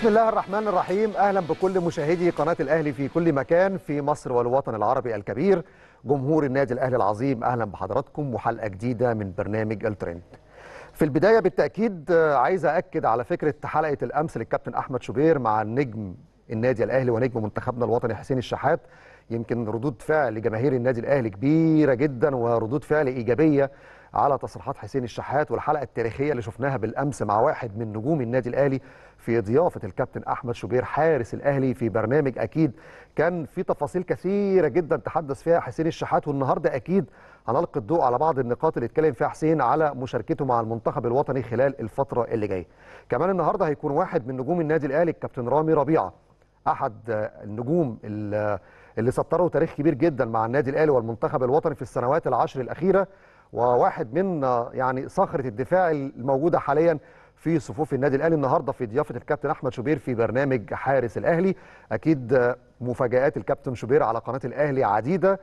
بسم الله الرحمن الرحيم اهلا بكل مشاهدي قناه الاهلي في كل مكان في مصر والوطن العربي الكبير جمهور النادي الاهلي العظيم اهلا بحضراتكم وحلقه جديده من برنامج الترند في البدايه بالتاكيد عايز اكد على فكره حلقه الامس للكابتن احمد شوبير مع النجم النادي الاهلي ونجم منتخبنا الوطني حسين الشحات يمكن ردود فعل جماهير النادي الاهلي كبيره جدا وردود فعل ايجابيه على تصريحات حسين الشحات والحلقه التاريخيه اللي شفناها بالامس مع واحد من نجوم النادي الاهلي في ضيافه الكابتن احمد شوبير حارس الاهلي في برنامج اكيد كان في تفاصيل كثيره جدا تحدث فيها حسين الشحات والنهارده اكيد هنلقي الضوء على بعض النقاط اللي اتكلم فيها حسين على مشاركته مع المنتخب الوطني خلال الفتره اللي جايه. كمان النهارده هيكون واحد من نجوم النادي الاهلي الكابتن رامي ربيعه احد النجوم اللي سطروا تاريخ كبير جدا مع النادي الاهلي والمنتخب الوطني في السنوات العشر الاخيره وواحد من يعني صخره الدفاع الموجوده حاليا في صفوف النادي الاهلي النهارده في ضيافه الكابتن احمد شوبير في برنامج حارس الاهلي اكيد مفاجات الكابتن شوبير على قناه الاهلي عديده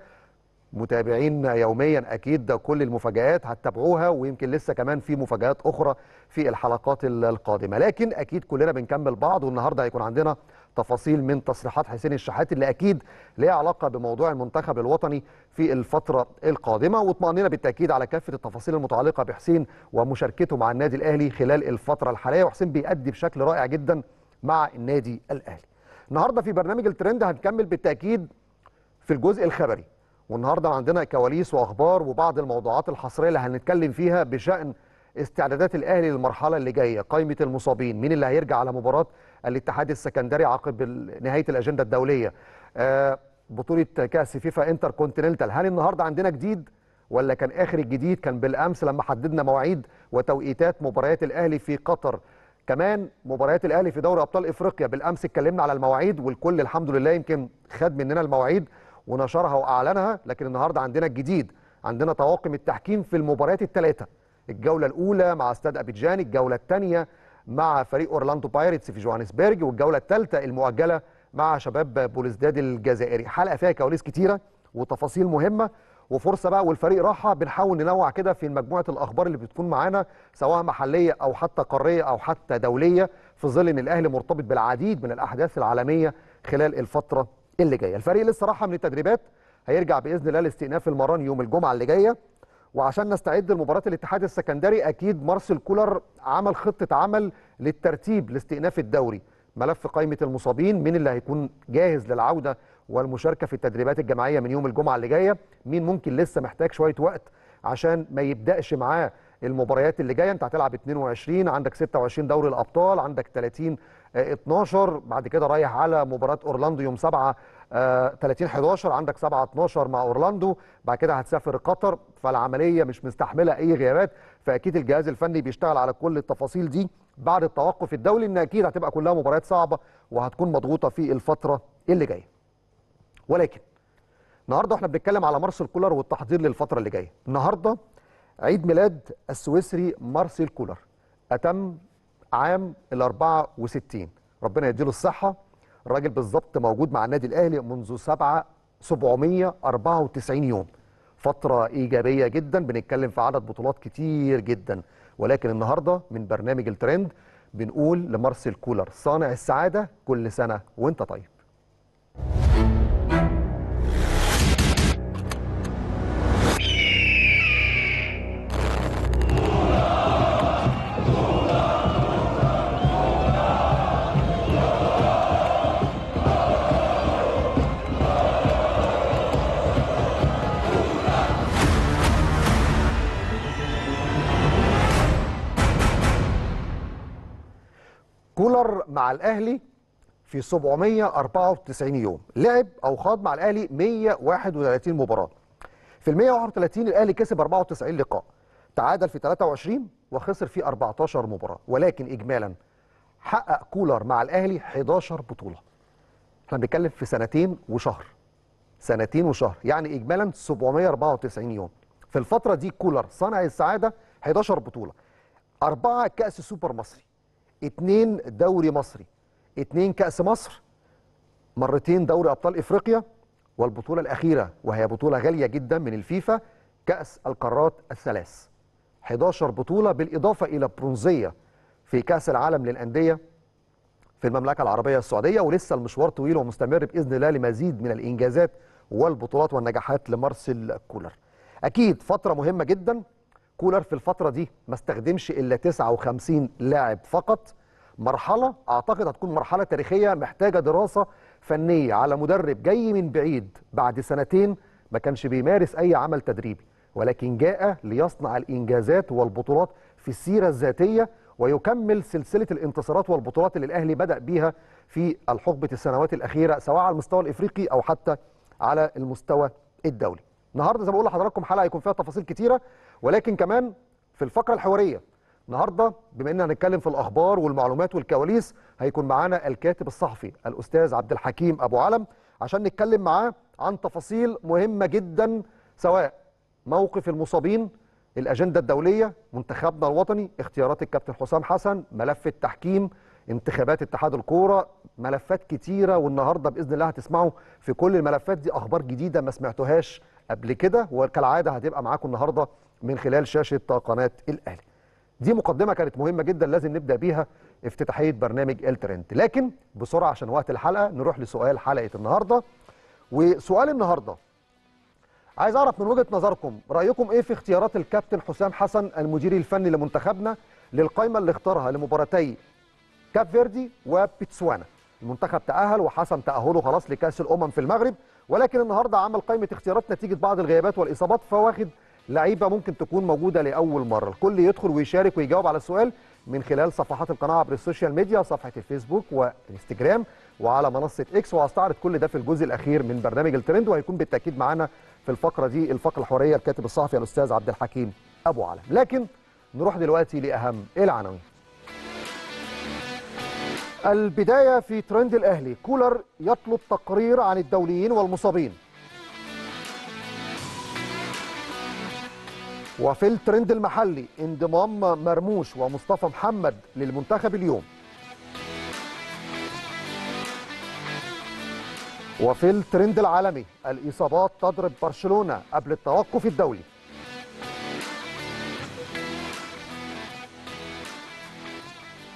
متابعين يوميا اكيد كل المفاجات هتتابعوها ويمكن لسه كمان في مفاجات اخرى في الحلقات القادمه لكن اكيد كلنا بنكمل بعض والنهارده هيكون عندنا تفاصيل من تصريحات حسين الشحات اللي اكيد ليها علاقه بموضوع المنتخب الوطني في الفتره القادمه واطمأننا بالتاكيد على كافه التفاصيل المتعلقه بحسين ومشاركته مع النادي الاهلي خلال الفتره الحاليه وحسين بيأدي بشكل رائع جدا مع النادي الاهلي. النهارده في برنامج الترند هنكمل بالتاكيد في الجزء الخبري والنهارده عندنا كواليس واخبار وبعض الموضوعات الحصريه اللي هنتكلم فيها بشأن استعدادات الاهلي للمرحله اللي جايه قائمه المصابين مين اللي هيرجع على مباراه الاتحاد السكندري عقب نهايه الاجنده الدوليه آه، بطوله كاس فيفا انتر كونتيننتال هل النهارده عندنا جديد ولا كان اخر الجديد كان بالامس لما حددنا مواعيد وتوقيتات مباريات الاهلي في قطر كمان مباريات الاهلي في دوري ابطال افريقيا بالامس اتكلمنا على المواعيد والكل الحمد لله يمكن خد مننا المواعيد ونشرها واعلنها لكن النهارده عندنا الجديد عندنا طواقم التحكيم في المباريات الثلاثه الجوله الاولى مع استاد ابيجان الجوله الثانيه مع فريق اورلاندو بايرتس في جوهانسبرج والجوله الثالثه المؤجله مع شباب بوليزداد الجزائري حلقه فيها كواليس كتيره وتفاصيل مهمه وفرصه بقى والفريق راحه بنحاول ننوع كده في مجموعه الاخبار اللي بتكون معانا سواء محليه او حتى قاريه او حتى دوليه في ظل ان الاهلي مرتبط بالعديد من الاحداث العالميه خلال الفتره اللي جايه الفريق لسه راحه من التدريبات هيرجع باذن الله لاستئناف المران يوم الجمعه اللي جايه وعشان نستعد لمباراه الاتحاد السكندري اكيد مارسيل كولر عمل خطه عمل للترتيب لاستئناف الدوري ملف قائمه المصابين مين اللي هيكون جاهز للعوده والمشاركه في التدريبات الجماعيه من يوم الجمعه اللي جايه مين ممكن لسه محتاج شويه وقت عشان ما يبداش معاه المباريات اللي جايه انت هتلعب 22 عندك 26 دوري الابطال عندك 30 12 آه، بعد كده رايح على مباراه اورلاندو يوم 7 30 آه، 11 عندك 7 12 مع اورلاندو بعد كده هتسافر قطر فالعمليه مش مستحمله اي غيابات فاكيد الجهاز الفني بيشتغل على كل التفاصيل دي بعد التوقف الدولي ان اكيد هتبقى كلها مباريات صعبه وهتكون مضغوطه في الفتره اللي جايه ولكن النهارده احنا بنتكلم على مارسيل كولر والتحضير للفتره اللي جايه النهارده عيد ميلاد السويسري مارسيل كولر اتم عام ال 64 ربنا يديله الصحه الراجل بالظبط موجود مع النادي الاهلي منذ 7 794 يوم فترة إيجابية جدا بنتكلم في عدد بطولات كتير جدا ولكن النهاردة من برنامج الترند بنقول لمارسيل كولر صانع السعادة كل سنة وانت طيب مع الاهلي في 794 يوم لعب او خاض مع الاهلي 131 مباراه في ال 131 الاهلي كسب 94 لقاء تعادل في 23 وخسر في 14 مباراه ولكن اجمالا حقق كولر مع الاهلي 11 بطوله احنا بنتكلم في سنتين وشهر سنتين وشهر يعني اجمالا 794 يوم في الفتره دي كولر صنع السعاده 11 بطوله أربعة كأس سوبر مصري اتنين دوري مصري اتنين كأس مصر مرتين دوري أبطال إفريقيا والبطولة الأخيرة وهي بطولة غالية جدا من الفيفا كأس القارات الثلاث 11 بطولة بالإضافة إلى برونزية في كأس العالم للأندية في المملكة العربية السعودية ولسه المشوار طويل ومستمر بإذن الله لمزيد من الإنجازات والبطولات والنجاحات لمارسيل كولر أكيد فترة مهمة جدا كولر في الفتره دي ما استخدمش الا 59 لاعب فقط مرحله اعتقد هتكون مرحله تاريخيه محتاجه دراسه فنيه على مدرب جاي من بعيد بعد سنتين ما كانش بيمارس اي عمل تدريبي ولكن جاء ليصنع الانجازات والبطولات في السيره الذاتيه ويكمل سلسله الانتصارات والبطولات اللي الاهلي بدا بيها في الحقبه السنوات الاخيره سواء على المستوى الافريقي او حتى على المستوى الدولي. النهارده زي ما بقول لحضراتكم حلقه هيكون فيها تفاصيل كتيره ولكن كمان في الفقره الحواريه النهارده بما اننا هنتكلم في الاخبار والمعلومات والكواليس هيكون معانا الكاتب الصحفي الاستاذ عبد الحكيم ابو علم عشان نتكلم معاه عن تفاصيل مهمه جدا سواء موقف المصابين الاجنده الدوليه منتخبنا الوطني اختيارات الكابتن حسام حسن ملف التحكيم انتخابات اتحاد الكوره ملفات كتيره والنهارده باذن الله هتسمعوا في كل الملفات دي اخبار جديده ما سمعتوهاش قبل كده وكالعاده هتبقى معاكم النهارده من خلال شاشه قناه الاهلي. دي مقدمه كانت مهمه جدا لازم نبدا بيها افتتاحيه برنامج الترند، لكن بسرعه عشان وقت الحلقه نروح لسؤال حلقه النهارده. وسؤال النهارده عايز اعرف من وجهه نظركم رايكم ايه في اختيارات الكابتن حسام حسن المدير الفني لمنتخبنا للقائمه اللي اختارها لمباراتي كاب فيردي وبيتسوانا المنتخب تاهل وحسم تاهله خلاص لكاس الامم في المغرب ولكن النهارده عمل قائمه اختيارات نتيجه بعض الغيابات والاصابات فواخد لعيبه ممكن تكون موجوده لاول مره الكل يدخل ويشارك ويجاوب على السؤال من خلال صفحات القناه عبر السوشيال ميديا صفحه الفيسبوك والانستجرام وعلى منصه اكس وهستعرض كل ده في الجزء الاخير من برنامج الترند وهيكون بالتاكيد معانا في الفقره دي الفقره الحريه الكاتب الصحفي الاستاذ عبد الحكيم ابو علم لكن نروح دلوقتي لاهم العناوين البدايه في ترند الاهلي كولر يطلب تقرير عن الدوليين والمصابين وفي الترند المحلي انضمام مرموش ومصطفى محمد للمنتخب اليوم وفي الترند العالمي الإصابات تضرب برشلونة قبل التوقف الدولي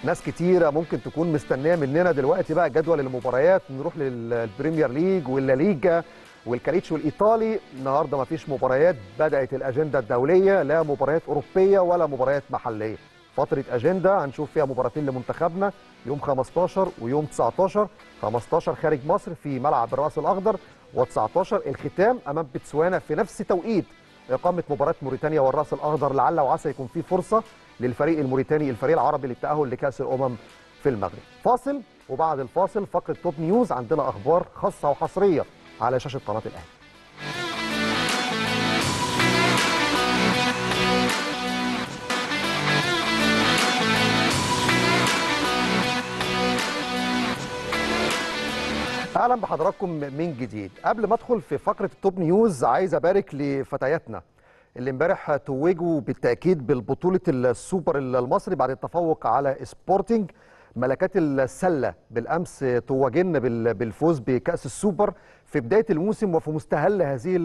ناس كتيرة ممكن تكون مستنية مننا دلوقتي بقى جدول المباريات نروح للبريمير ليج واللا ليجا والكاليتشو الايطالي النهارده ما فيش مباريات بدات الاجنده الدوليه لا مباريات اوروبيه ولا مباريات محليه فتره اجنده هنشوف فيها مباراتين لمنتخبنا يوم 15 ويوم 19 15 خارج مصر في ملعب الراس الاخضر و19 الختام امام بتسوانا في نفس توقيت اقامه مباراه موريتانيا والراس الاخضر لعل وعسى يكون في فرصه للفريق الموريتاني الفريق العربي للتاهل لكاس الامم في المغرب فاصل وبعد الفاصل فقره توب نيوز عندنا اخبار خاصه وحصريه على شاشه قناه الاهلي اهلا بحضراتكم من جديد قبل ما ادخل في فقره التوب نيوز عايز ابارك لفتياتنا اللي امبارح توجوا بالتاكيد بالبطوله السوبر المصري بعد التفوق على سبورتنج ملكات السله بالامس توجن بالفوز بكاس السوبر في بدايه الموسم وفي مستهل هذه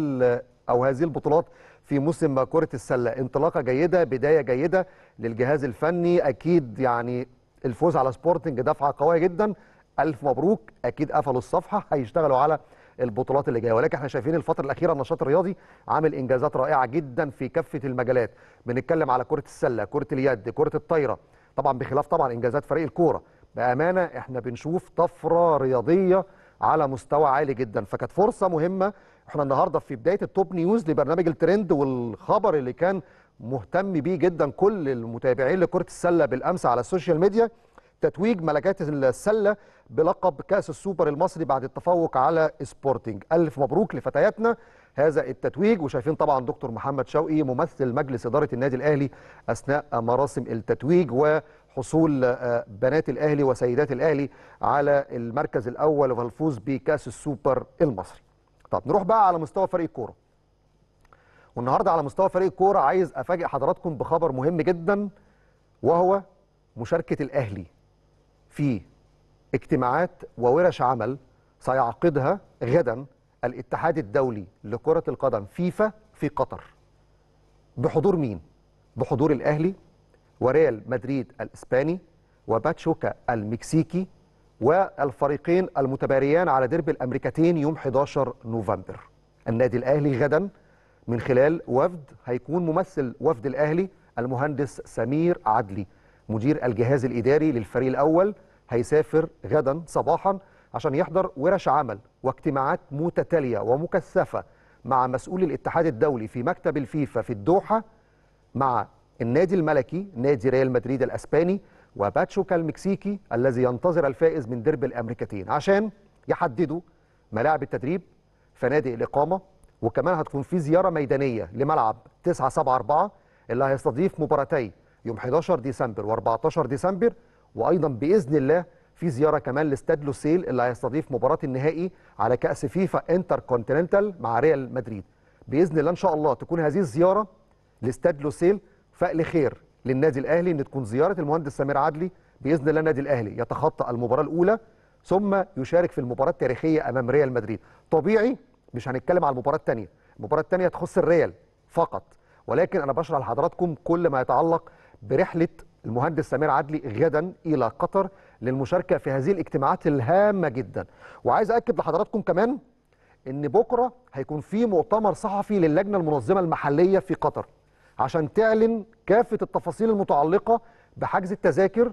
او هذه البطولات في موسم كره السله انطلاقه جيده بدايه جيده للجهاز الفني اكيد يعني الفوز على سبورتنج دفعه قويه جدا الف مبروك اكيد قفلوا الصفحه هيشتغلوا على البطولات اللي جايه ولكن احنا شايفين الفتره الاخيره النشاط الرياضي عامل انجازات رائعه جدا في كافه المجالات بنتكلم على كره السله كره اليد كره الطايره طبعا بخلاف طبعا انجازات فريق الكوره بامانه احنا بنشوف طفره رياضيه على مستوى عالي جدا فكانت فرصه مهمه احنا النهارده في بدايه التوب نيوز لبرنامج الترند والخبر اللي كان مهتم بيه جدا كل المتابعين لكره السله بالامس على السوشيال ميديا تتويج ملكات السله بلقب كاس السوبر المصري بعد التفوق على سبورتنج الف مبروك لفتياتنا هذا التتويج وشايفين طبعا دكتور محمد شوقي ممثل مجلس اداره النادي الاهلي اثناء مراسم التتويج و حصول آه، بنات الاهلي وسيدات الاهلي على المركز الاول والفوز بكاس السوبر المصري. طب نروح بقى على مستوى فريق الكوره. والنهارده على مستوى فريق الكوره عايز افاجئ حضراتكم بخبر مهم جدا وهو مشاركه الاهلي في اجتماعات وورش عمل سيعقدها غدا الاتحاد الدولي لكره القدم فيفا في قطر. بحضور مين؟ بحضور الاهلي وريال مدريد الإسباني وباتشوكا المكسيكي والفريقين المتباريان على درب الأمريكتين يوم 11 نوفمبر النادي الأهلي غدا من خلال وفد هيكون ممثل وفد الأهلي المهندس سمير عدلي مدير الجهاز الإداري للفريق الأول هيسافر غدا صباحا عشان يحضر ورش عمل واجتماعات متتالية ومكثفة مع مسؤول الاتحاد الدولي في مكتب الفيفا في الدوحة مع النادي الملكي نادي ريال مدريد الاسباني وباتشوكا المكسيكي الذي ينتظر الفائز من ديربي الامريكتين عشان يحددوا ملاعب التدريب فنادق الاقامه وكمان هتكون في زياره ميدانيه لملعب 974 اللي هيستضيف مباراتي يوم 11 ديسمبر و14 ديسمبر وايضا باذن الله في زياره كمان لاستاد لوسيل اللي هيستضيف مباراه النهائي على كاس فيفا انتر كونتيننتال مع ريال مدريد باذن الله ان شاء الله تكون هذه الزياره لاستاد لوسيل خير للنادي الاهلي ان تكون زياره المهندس سمير عدلي باذن الله النادي الاهلي يتخطى المباراه الاولى ثم يشارك في المباراه التاريخيه امام ريال مدريد طبيعي مش هنتكلم على المباراه الثانيه المباراه الثانيه تخص الريال فقط ولكن انا بشرح لحضراتكم كل ما يتعلق برحله المهندس سمير عدلي غدا الى قطر للمشاركه في هذه الاجتماعات الهامه جدا وعايز اكد لحضراتكم كمان ان بكره هيكون في مؤتمر صحفي للجنه المنظمه المحليه في قطر عشان تعلن كافه التفاصيل المتعلقه بحجز التذاكر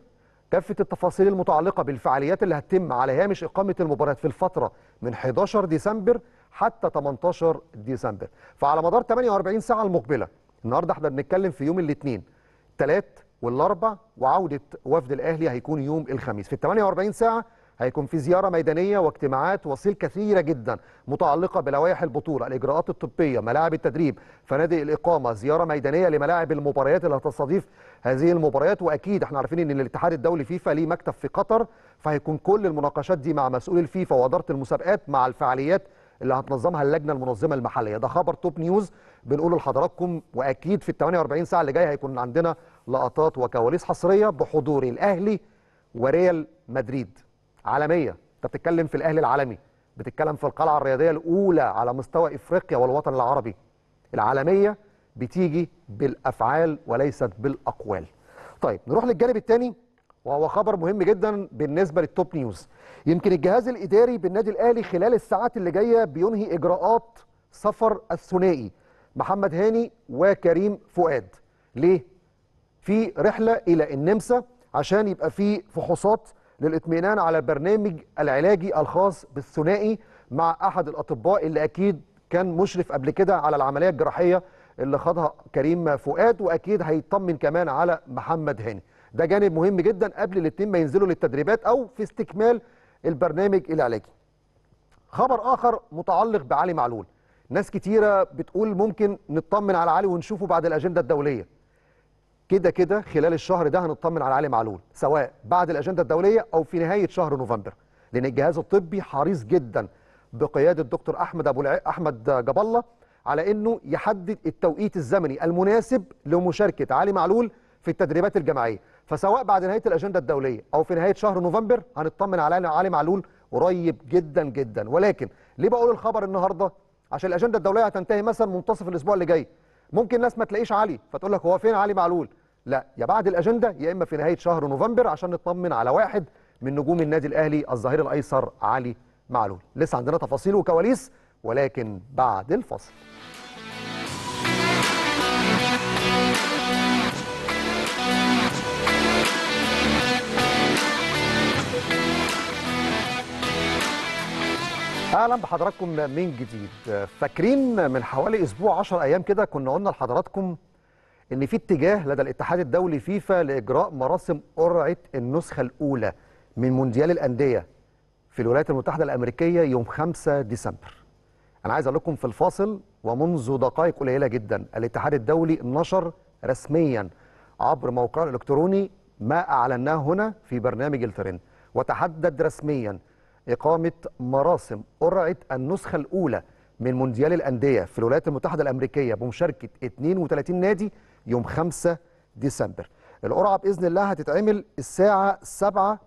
كافه التفاصيل المتعلقه بالفعاليات اللي هتتم على هامش اقامه المباريات في الفتره من 11 ديسمبر حتى 18 ديسمبر فعلى مدار 48 ساعه المقبله النهارده احنا بنتكلم في يوم الاثنين الثلاث والاربع وعوده وفد الاهلي هيكون يوم الخميس في ال 48 ساعه هيكون في زيارة ميدانية واجتماعات وصيل كثيرة جدا متعلقة بلوائح البطولة الإجراءات الطبية ملاعب التدريب فنادق الإقامة زيارة ميدانية لملاعب المباريات اللي هتستضيف هذه المباريات وأكيد احنا عارفين أن الاتحاد الدولي فيفا ليه مكتب في قطر فهيكون كل المناقشات دي مع مسؤول الفيفا وإدارة المسابقات مع الفعاليات اللي هتنظمها اللجنه المنظمه المحليه ده خبر توب نيوز بنقوله لحضراتكم واكيد في ال 48 ساعه اللي جايه هيكون عندنا لقطات وكواليس حصريه بحضور الاهلي وريال مدريد عالميه انت بتتكلم في الاهلي العالمي بتتكلم في القلعه الرياضيه الاولى على مستوى افريقيا والوطن العربي العالميه بتيجي بالافعال وليست بالاقوال طيب نروح للجانب الثاني وهو خبر مهم جدا بالنسبه للتوب نيوز يمكن الجهاز الاداري بالنادي الاهلي خلال الساعات اللي جايه بينهي اجراءات سفر الثنائي محمد هاني وكريم فؤاد ليه في رحله الى النمسا عشان يبقى في فحوصات للاطمئنان على البرنامج العلاجي الخاص بالثنائي مع احد الاطباء اللي اكيد كان مشرف قبل كده على العمليه الجراحيه اللي خاضها كريم فؤاد واكيد هيطمن كمان على محمد هاني ده جانب مهم جدا قبل الاثنين ما ينزلوا للتدريبات او في استكمال البرنامج العلاجي خبر اخر متعلق بعلي معلول ناس كتيره بتقول ممكن نطمن على علي ونشوفه بعد الاجنده الدوليه كده كده خلال الشهر ده هنطمن على علي معلول سواء بعد الاجنده الدوليه او في نهايه شهر نوفمبر لان الجهاز الطبي حريص جدا بقياده الدكتور احمد ابو الع... احمد جبلة الله على انه يحدد التوقيت الزمني المناسب لمشاركه علي معلول في التدريبات الجماعيه فسواء بعد نهايه الاجنده الدوليه او في نهايه شهر نوفمبر هنطمن على علي معلول قريب جدا جدا ولكن ليه بقول الخبر النهارده عشان الاجنده الدوليه هتنتهي مثلا منتصف الاسبوع اللي جاي ممكن ناس ما تلاقيش علي فتقول لك هو فين علي معلول لا يا بعد الاجنده يا اما في نهايه شهر نوفمبر عشان نطمن على واحد من نجوم النادي الاهلي الظهير الايسر علي معلول لسه عندنا تفاصيل وكواليس ولكن بعد الفصل اهلا بحضراتكم من جديد فاكرين من حوالي اسبوع 10 ايام كده كنا قلنا لحضراتكم ان في اتجاه لدى الاتحاد الدولي فيفا لاجراء مراسم قرعه النسخه الاولى من مونديال الانديه في الولايات المتحده الامريكيه يوم 5 ديسمبر. انا عايز اقول لكم في الفاصل ومنذ دقائق قليله جدا الاتحاد الدولي نشر رسميا عبر موقعه الالكتروني ما اعلناه هنا في برنامج الترند وتحدد رسميا اقامه مراسم قرعه النسخه الاولى من مونديال الانديه في الولايات المتحده الامريكيه بمشاركه 32 نادي يوم 5 ديسمبر القرعه باذن الله هتتعمل الساعه 7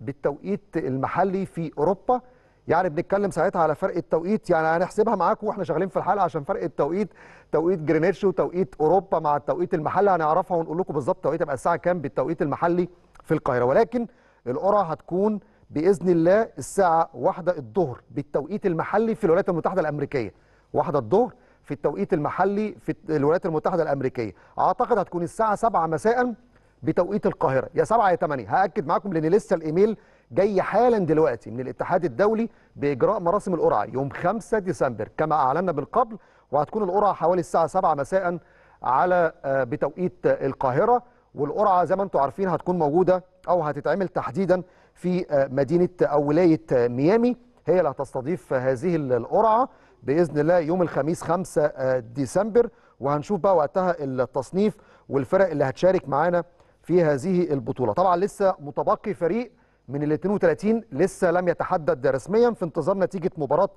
بالتوقيت المحلي في اوروبا يعني بنتكلم ساعتها على فرق التوقيت يعني هنحسبها معاكم واحنا شغالين في الحلقه عشان فرق التوقيت توقيت جرينيتش وتوقيت اوروبا مع التوقيت المحلي هنعرفها ونقول لكم بالظبط توقيت بقى الساعه كام بالتوقيت المحلي في القاهره ولكن القرعه هتكون باذن الله الساعه 1 الظهر بالتوقيت المحلي في الولايات المتحده الامريكيه 1 الظهر في التوقيت المحلي في الولايات المتحده الامريكيه اعتقد هتكون الساعه 7 مساء بتوقيت القاهره يا 7 يا 8 هاكد معاكم لان لسه الايميل جاي حالا دلوقتي من الاتحاد الدولي باجراء مراسم القرعه يوم 5 ديسمبر كما اعلنا قبل وهتكون القرعه حوالي الساعه 7 مساء على آه، بتوقيت القاهره والقرعه زي ما انتم عارفين هتكون موجوده او هتتعمل تحديدا في آه، مدينه او ولايه آه، ميامي هي اللي هتستضيف هذه القرعه باذن الله يوم الخميس 5 آه، ديسمبر وهنشوف بقى وقتها التصنيف والفرق اللي هتشارك معانا في هذه البطوله طبعا لسه متبقي فريق من ال 32 لسه لم يتحدد رسميا في انتظار نتيجه مباراه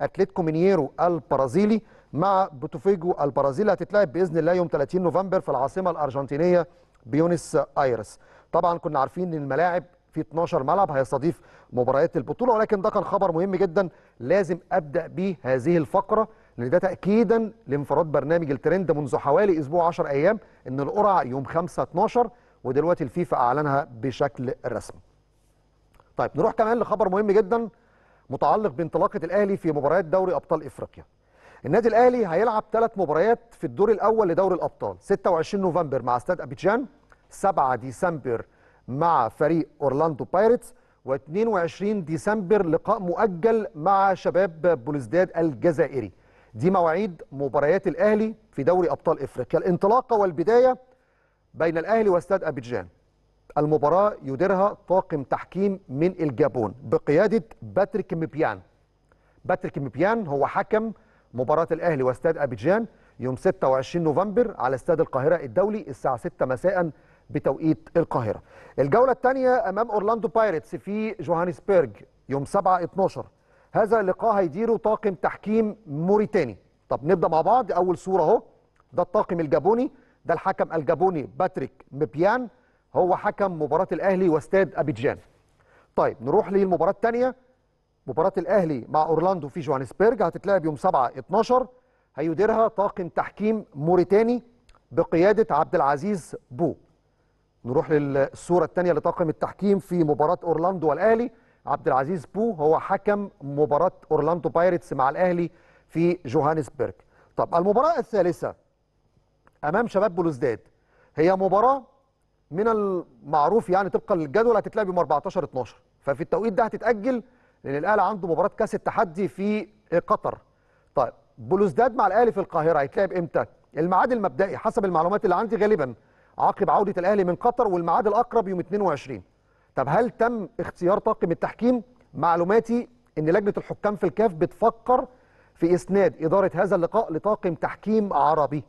اتلتيكو مينيرو البرازيلي مع بوتوفيجو البرازيلي هتتلعب باذن الله يوم 30 نوفمبر في العاصمه الارجنتينيه بيونس ايرس طبعا كنا عارفين ان الملاعب في 12 ملعب هيستضيف مباريات البطوله ولكن ده كان خبر مهم جدا لازم ابدا به هذه الفقره لان ده تاكيدا لانفراد برنامج الترند منذ حوالي اسبوع 10 ايام ان القرعه يوم 5 12 ودلوقتي الفيفا اعلنها بشكل رسمي. طيب نروح كمان لخبر مهم جدا متعلق بانطلاقه الاهلي في مباريات دوري ابطال افريقيا. النادي الاهلي هيلعب ثلاث مباريات في الدور الاول لدوري الابطال 26 نوفمبر مع استاد ابيجان 7 ديسمبر مع فريق اورلاندو بايرتس و22 ديسمبر لقاء مؤجل مع شباب بولزداد الجزائري دي مواعيد مباريات الاهلي في دوري ابطال افريقيا الانطلاقه والبدايه بين الاهلي واستاد ابيجان المباراه يديرها طاقم تحكيم من الجابون بقياده باتريك مبيان باتريك مبيان هو حكم مباراه الاهلي واستاد ابيجان يوم 26 نوفمبر على استاد القاهره الدولي الساعه 6 مساء بتوقيت القاهره. الجوله الثانيه امام اورلاندو بايرتس في جوهانسبرج يوم 7 12 هذا اللقاء هيديره طاقم تحكيم موريتاني. طب نبدا مع بعض اول صوره اهو ده الطاقم الجابوني ده الحكم الجابوني باتريك مبيان هو حكم مباراه الاهلي واستاد ابيجان. طيب نروح للمباراه الثانيه مباراة الأهلي مع أورلاندو في جوهانسبرج هتتلعب يوم 7 12 هيديرها طاقم تحكيم موريتاني بقيادة عبد العزيز بو نروح للصوره الثانيه لطاقم التحكيم في مباراه اورلاندو والاهلي عبد العزيز بو هو حكم مباراه اورلاندو بايرتس مع الاهلي في جوهانسبرج طب المباراه الثالثه امام شباب بلوزداد هي مباراه من المعروف يعني طبقا للجدول هتتلعب يوم 14 12 ففي التوقيت ده هتتاجل لان الاهلي عنده مباراه كاس التحدي في قطر طيب بلوزداد مع الاهلي في القاهره هيتلعب امتى الميعاد المبدئي حسب المعلومات اللي عندي غالبا عقب عودة الأهلي من قطر والمعاد الأقرب يوم 22 طب هل تم اختيار طاقم التحكيم؟ معلوماتي ان لجنه الحكام في الكاف بتفكر في اسناد اداره هذا اللقاء لطاقم تحكيم عربي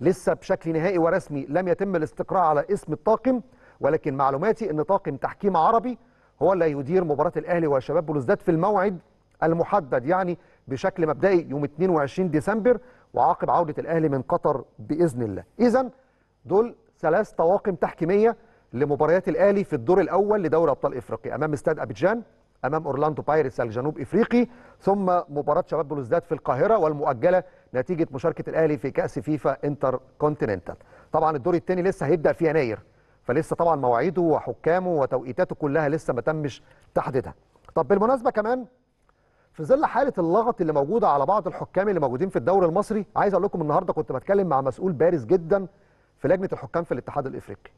لسه بشكل نهائي ورسمي لم يتم الاستقراء على اسم الطاقم ولكن معلوماتي ان طاقم تحكيم عربي هو اللي هيدير مباراه الاهلي وشباب بلوزداد في الموعد المحدد يعني بشكل مبدئي يوم 22 ديسمبر وعقب عوده الاهلي من قطر باذن الله اذا دول ثلاث طواقم تحكيميه لمباريات الاهلي في الدور الاول لدوري ابطال افريقيا امام استاد ابيجان امام اورلاندو بايرتس الجنوب افريقي ثم مباراه شباب بلوزداد في القاهره والمؤجله نتيجه مشاركه الاهلي في كاس فيفا انتر كونتيننتال طبعا الدور الثاني لسه هيبدا في يناير فلسه طبعا مواعيده وحكامه وتوقيتاته كلها لسه ما تمش تحديدها طب بالمناسبه كمان في ظل حاله اللغط اللي موجوده على بعض الحكام اللي موجودين في الدوري المصري عايز اقول لكم النهارده كنت بتكلم مع مسؤول بارز جدا في لجنه الحكام في الاتحاد الافريقي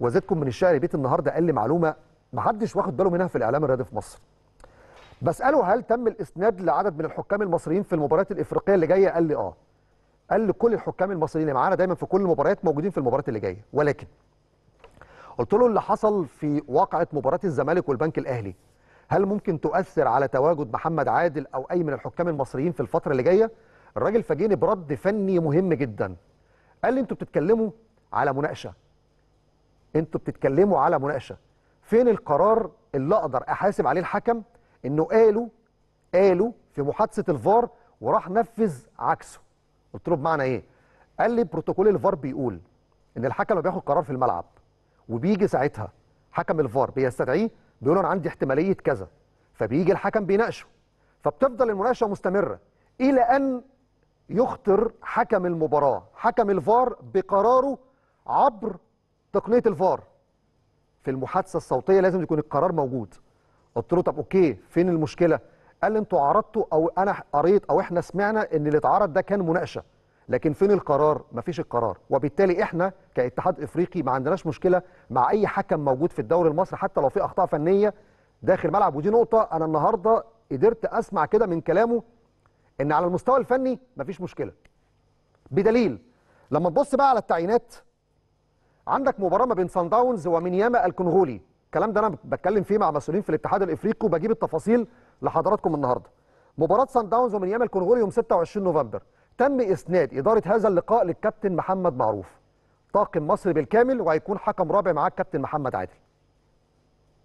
وزيدكم من الشعر بيت النهارده قال لي معلومه ما حدش واخد باله منها في الاعلام الرياضي في مصر بساله هل تم الاسناد لعدد من الحكام المصريين في المباريات الافريقيه اللي جايه قال لي اه قال لي كل الحكام المصريين اللي معانا دايما في كل المباريات موجودين في المباريات اللي جايه ولكن قلت له اللي حصل في واقعه مباراه الزمالك والبنك الاهلي هل ممكن تؤثر على تواجد محمد عادل او اي من الحكام المصريين في الفتره اللي جايه الراجل فاجئني برد فني مهم جدا قال لي انتوا بتتكلموا على مناقشه انتوا بتتكلموا على مناقشه فين القرار اللي اقدر احاسب عليه الحكم انه قالوا قالوا في محادثه الفار وراح نفذ عكسه قلت له بمعنى ايه قال لي بروتوكول الفار بيقول ان الحكم لما بياخد قرار في الملعب وبيجي ساعتها حكم الفار بيستدعيه بيقول انا عندي احتماليه كذا فبيجي الحكم بيناقشه فبتفضل المناقشه مستمره الى ان يخطر حكم المباراة حكم الفار بقراره عبر تقنية الفار في المحادثة الصوتية لازم يكون القرار موجود قلت له طب اوكي فين المشكلة قال لي انتوا عرضتوا او انا قريت او احنا سمعنا ان اللي اتعرض ده كان مناقشة لكن فين القرار مفيش القرار وبالتالي احنا كاتحاد افريقي ما عندناش مشكلة مع اي حكم موجود في الدوري المصري حتى لو في اخطاء فنية داخل ملعب ودي نقطة انا النهاردة قدرت اسمع كده من كلامه ان على المستوى الفني مفيش مشكله بدليل لما تبص بقى على التعيينات عندك مباراه ما بين سان داونز ومينياما الكونغولي الكلام ده انا بتكلم فيه مع مسؤولين في الاتحاد الافريقي وبجيب التفاصيل لحضراتكم النهارده مباراه سان داونز ومينياما الكونغولي يوم 26 نوفمبر تم اسناد اداره هذا اللقاء للكابتن محمد معروف طاقم مصر بالكامل وهيكون حكم رابع معاه الكابتن محمد عادل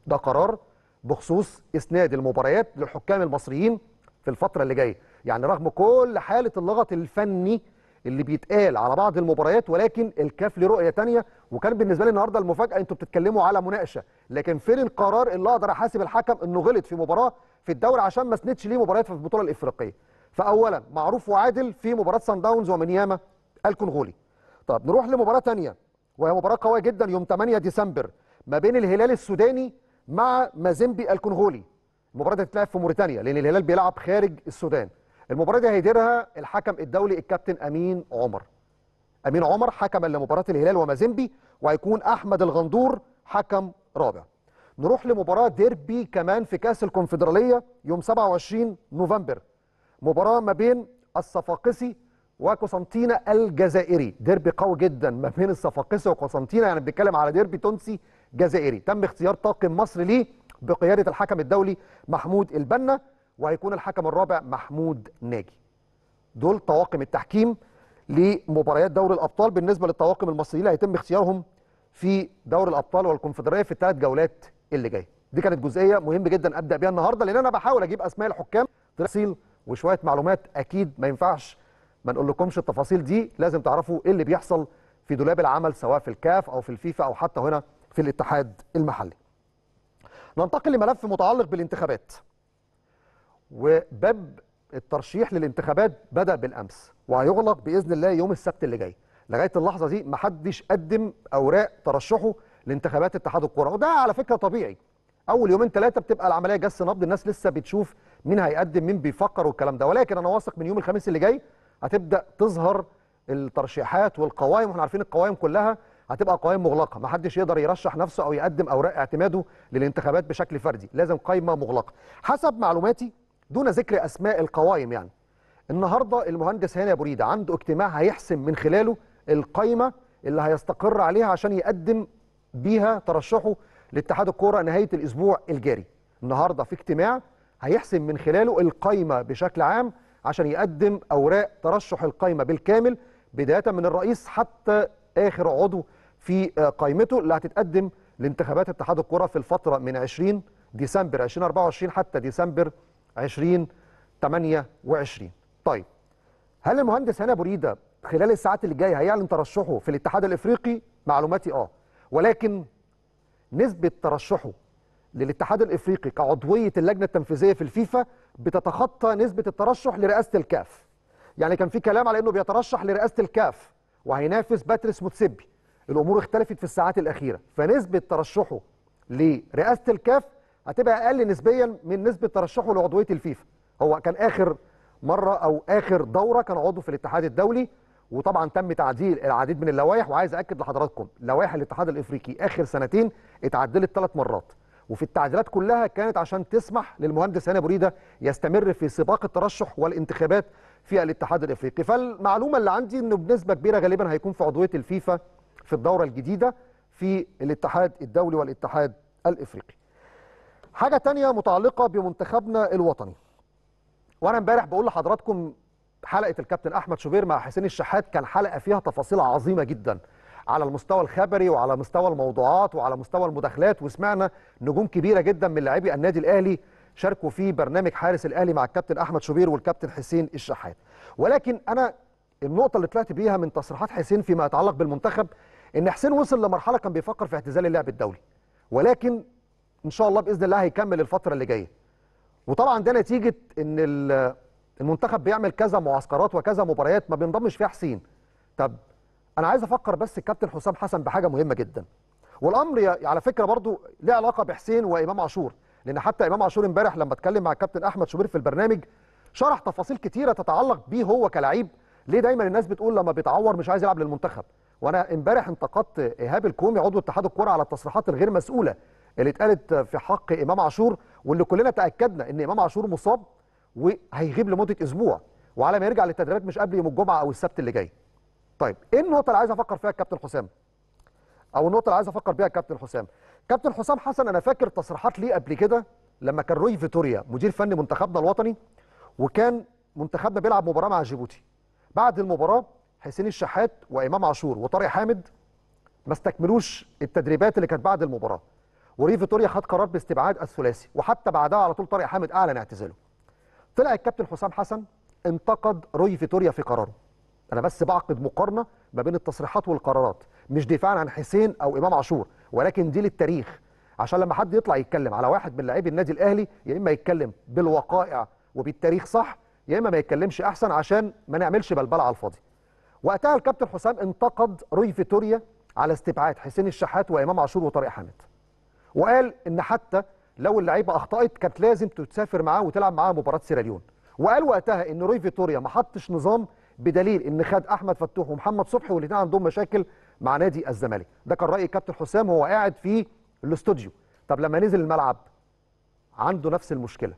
ده قرار بخصوص اسناد المباريات للحكام المصريين في الفتره اللي جايه يعني رغم كل حاله اللغط الفني اللي بيتقال على بعض المباريات ولكن الكاف لرؤية رؤيه ثانيه وكان بالنسبه لي النهارده المفاجاه انتوا بتتكلموا على مناقشه لكن فين القرار اللي اقدر احاسب الحكم انه غلط في مباراه في الدوري عشان ما سندش ليه مباريات في البطوله الافريقيه فاولا معروف وعادل في مباراه سان داونز ومنياما الكونغولي طب نروح لمباراه ثانيه وهي مباراه قويه جدا يوم 8 ديسمبر ما بين الهلال السوداني مع مازيمبي الكونغولي المباراه دي هتتلعب في موريتانيا لان الهلال بيلعب خارج السودان المباراه دي هيديرها الحكم الدولي الكابتن امين عمر امين عمر حكم لمباراه الهلال ومازيمبي وهيكون احمد الغندور حكم رابع نروح لمباراه ديربي كمان في كاس الكونفدراليه يوم 27 نوفمبر مباراه ما بين الصفاقسي وقسنطينة الجزائري ديربي قوي جدا ما بين الصفاقسي وقسنطينة يعني بنتكلم على ديربي تونسي جزائري تم اختيار طاقم مصر ليه بقيادة الحكم الدولي محمود البنا وهيكون الحكم الرابع محمود ناجي دول طواقم التحكيم لمباريات دوري الأبطال بالنسبة للطواقم المصريين هيتم اختيارهم في دوري الأبطال والكونفدرالية في الثلاث جولات اللي جايه دي كانت جزئية مهم جدا أبدأ بيها النهاردة لأن أنا بحاول أجيب أسماء الحكام تفاصيل وشوية معلومات أكيد ما ينفعش ما نقول لكمش التفاصيل دي لازم تعرفوا إيه اللي بيحصل في دولاب العمل سواء في الكاف أو في الفيفا أو حتى هنا في الاتحاد المحلي ننتقل لملف متعلق بالانتخابات وباب الترشيح للانتخابات بدا بالامس وهيغلق باذن الله يوم السبت اللي جاي لغايه اللحظه دي محدش قدم اوراق ترشحه لانتخابات اتحاد الكره وده على فكره طبيعي اول يومين ثلاثه بتبقى العمليه جس نبض الناس لسه بتشوف مين هيقدم مين بيفكر والكلام ده ولكن انا واثق من يوم الخميس اللي جاي هتبدا تظهر الترشيحات والقوائم واحنا عارفين القوائم كلها هتبقى قوائم مغلقه ما حدش يقدر يرشح نفسه او يقدم اوراق اعتماده للانتخابات بشكل فردي لازم قائمه مغلقه حسب معلوماتي دون ذكر اسماء القوائم يعني النهارده المهندس هاني ابو ريده عنده اجتماع هيحسم من خلاله القائمه اللي هيستقر عليها عشان يقدم بيها ترشحه لاتحاد الكوره نهايه الاسبوع الجاري النهارده في اجتماع هيحسم من خلاله القائمه بشكل عام عشان يقدم اوراق ترشح القائمه بالكامل بدايه من الرئيس حتى اخر عضو في آه، قائمته اللي هتتقدم لانتخابات اتحاد الكره في الفتره من 20 ديسمبر 2024 حتى ديسمبر 2028 طيب هل المهندس هنا بريده خلال الساعات اللي جايه هيعلن ترشحه في الاتحاد الافريقي معلوماتي اه ولكن نسبه ترشحه للاتحاد الافريقي كعضويه اللجنه التنفيذيه في الفيفا بتتخطى نسبه الترشح لرئاسه الكاف يعني كان في كلام على انه بيترشح لرئاسه الكاف وهينافس باتريس موتسيبي الامور اختلفت في الساعات الاخيره فنسبه ترشحه لرئاسه الكاف هتبقى اقل نسبيا من نسبه ترشحه لعضويه الفيفا هو كان اخر مره او اخر دوره كان عضو في الاتحاد الدولي وطبعا تم تعديل العديد من اللوائح وعايز اكد لحضراتكم لوائح الاتحاد الافريقي اخر سنتين اتعدلت ثلاث مرات وفي التعديلات كلها كانت عشان تسمح للمهندس هاني ابو ريده يستمر في سباق الترشح والانتخابات في الاتحاد الافريقي فالمعلومه اللي عندي انه بنسبه كبيره غالبا هيكون في عضويه الفيفا في الدوره الجديده في الاتحاد الدولي والاتحاد الافريقي حاجه تانية متعلقه بمنتخبنا الوطني وانا امبارح بقول لحضراتكم حلقه الكابتن احمد شوبير مع حسين الشحات كان حلقه فيها تفاصيل عظيمه جدا على المستوى الخبري وعلى مستوى الموضوعات وعلى مستوى المداخلات وسمعنا نجوم كبيره جدا من لاعبي النادي الاهلي شاركوا في برنامج حارس الاهلي مع الكابتن احمد شوبير والكابتن حسين الشحات ولكن انا النقطه اللي طلعت بيها من تصريحات حسين فيما يتعلق بالمنتخب ان حسين وصل لمرحله كان بيفكر في اعتزال اللعب الدولي ولكن ان شاء الله باذن الله هيكمل الفتره اللي جايه وطبعا ده نتيجه ان المنتخب بيعمل كذا معسكرات وكذا مباريات ما بينضمش فيها حسين طب انا عايز افكر بس الكابتن حسام حسن بحاجه مهمه جدا والامر على فكره برضو له علاقه بحسين وامام عاشور لان حتى امام عاشور امبارح لما اتكلم مع الكابتن احمد شوبير في البرنامج شرح تفاصيل كتيره تتعلق بيه هو كلاعب ليه دايما الناس بتقول لما بيتعور مش عايز يلعب للمنتخب وانا امبارح انتقدت ايهاب الكومي عضو اتحاد الكوره على التصريحات الغير مسؤوله اللي اتقالت في حق امام عاشور واللي كلنا تاكدنا ان امام عاشور مصاب وهيغيب لمده اسبوع وعلى ما يرجع للتدريبات مش قبل يوم الجمعه او السبت اللي جاي طيب ايه النقطه اللي عايز افكر فيها الكابتن حسام او النقطه اللي عايز افكر بيها الكابتن حسام كابتن حسام حسن انا فاكر تصريحات ليه قبل كده لما كان روي فيتوريا مدير فني منتخبنا الوطني وكان منتخبنا بيلعب مباراه مع جيبوتي بعد المباراه حسين الشحات وامام عاشور وطارق حامد ما استكملوش التدريبات اللي كانت بعد المباراه وري فيتوريا خد قرار باستبعاد الثلاثي وحتى بعدها على طول طارق حامد اعلن اعتزاله طلع الكابتن حسام حسن انتقد روي فيتوريا في قراره انا بس بعقد مقارنه ما بين التصريحات والقرارات مش دفاعا عن حسين او امام عاشور ولكن دي للتاريخ عشان لما حد يطلع يتكلم على واحد من لاعبي النادي الاهلي يا اما يتكلم بالوقائع وبالتاريخ صح يا اما ما يتكلمش احسن عشان ما نعملش بلبله على الفاضي وقتها الكابتن حسام انتقد روي فيتوريا على استبعاد حسين الشحات وامام عاشور وطارق حامد وقال ان حتى لو اللعيبه اخطات كانت لازم تسافر معاه وتلعب معاه مباراه سيراليون وقال وقتها ان روي فيتوريا ما حطش نظام بدليل ان خد احمد فتوح ومحمد صبحي والاثنين عندهم مشاكل مع نادي الزمالك ده كان راي الكابتن حسام وهو قاعد في الاستوديو طب لما نزل الملعب عنده نفس المشكله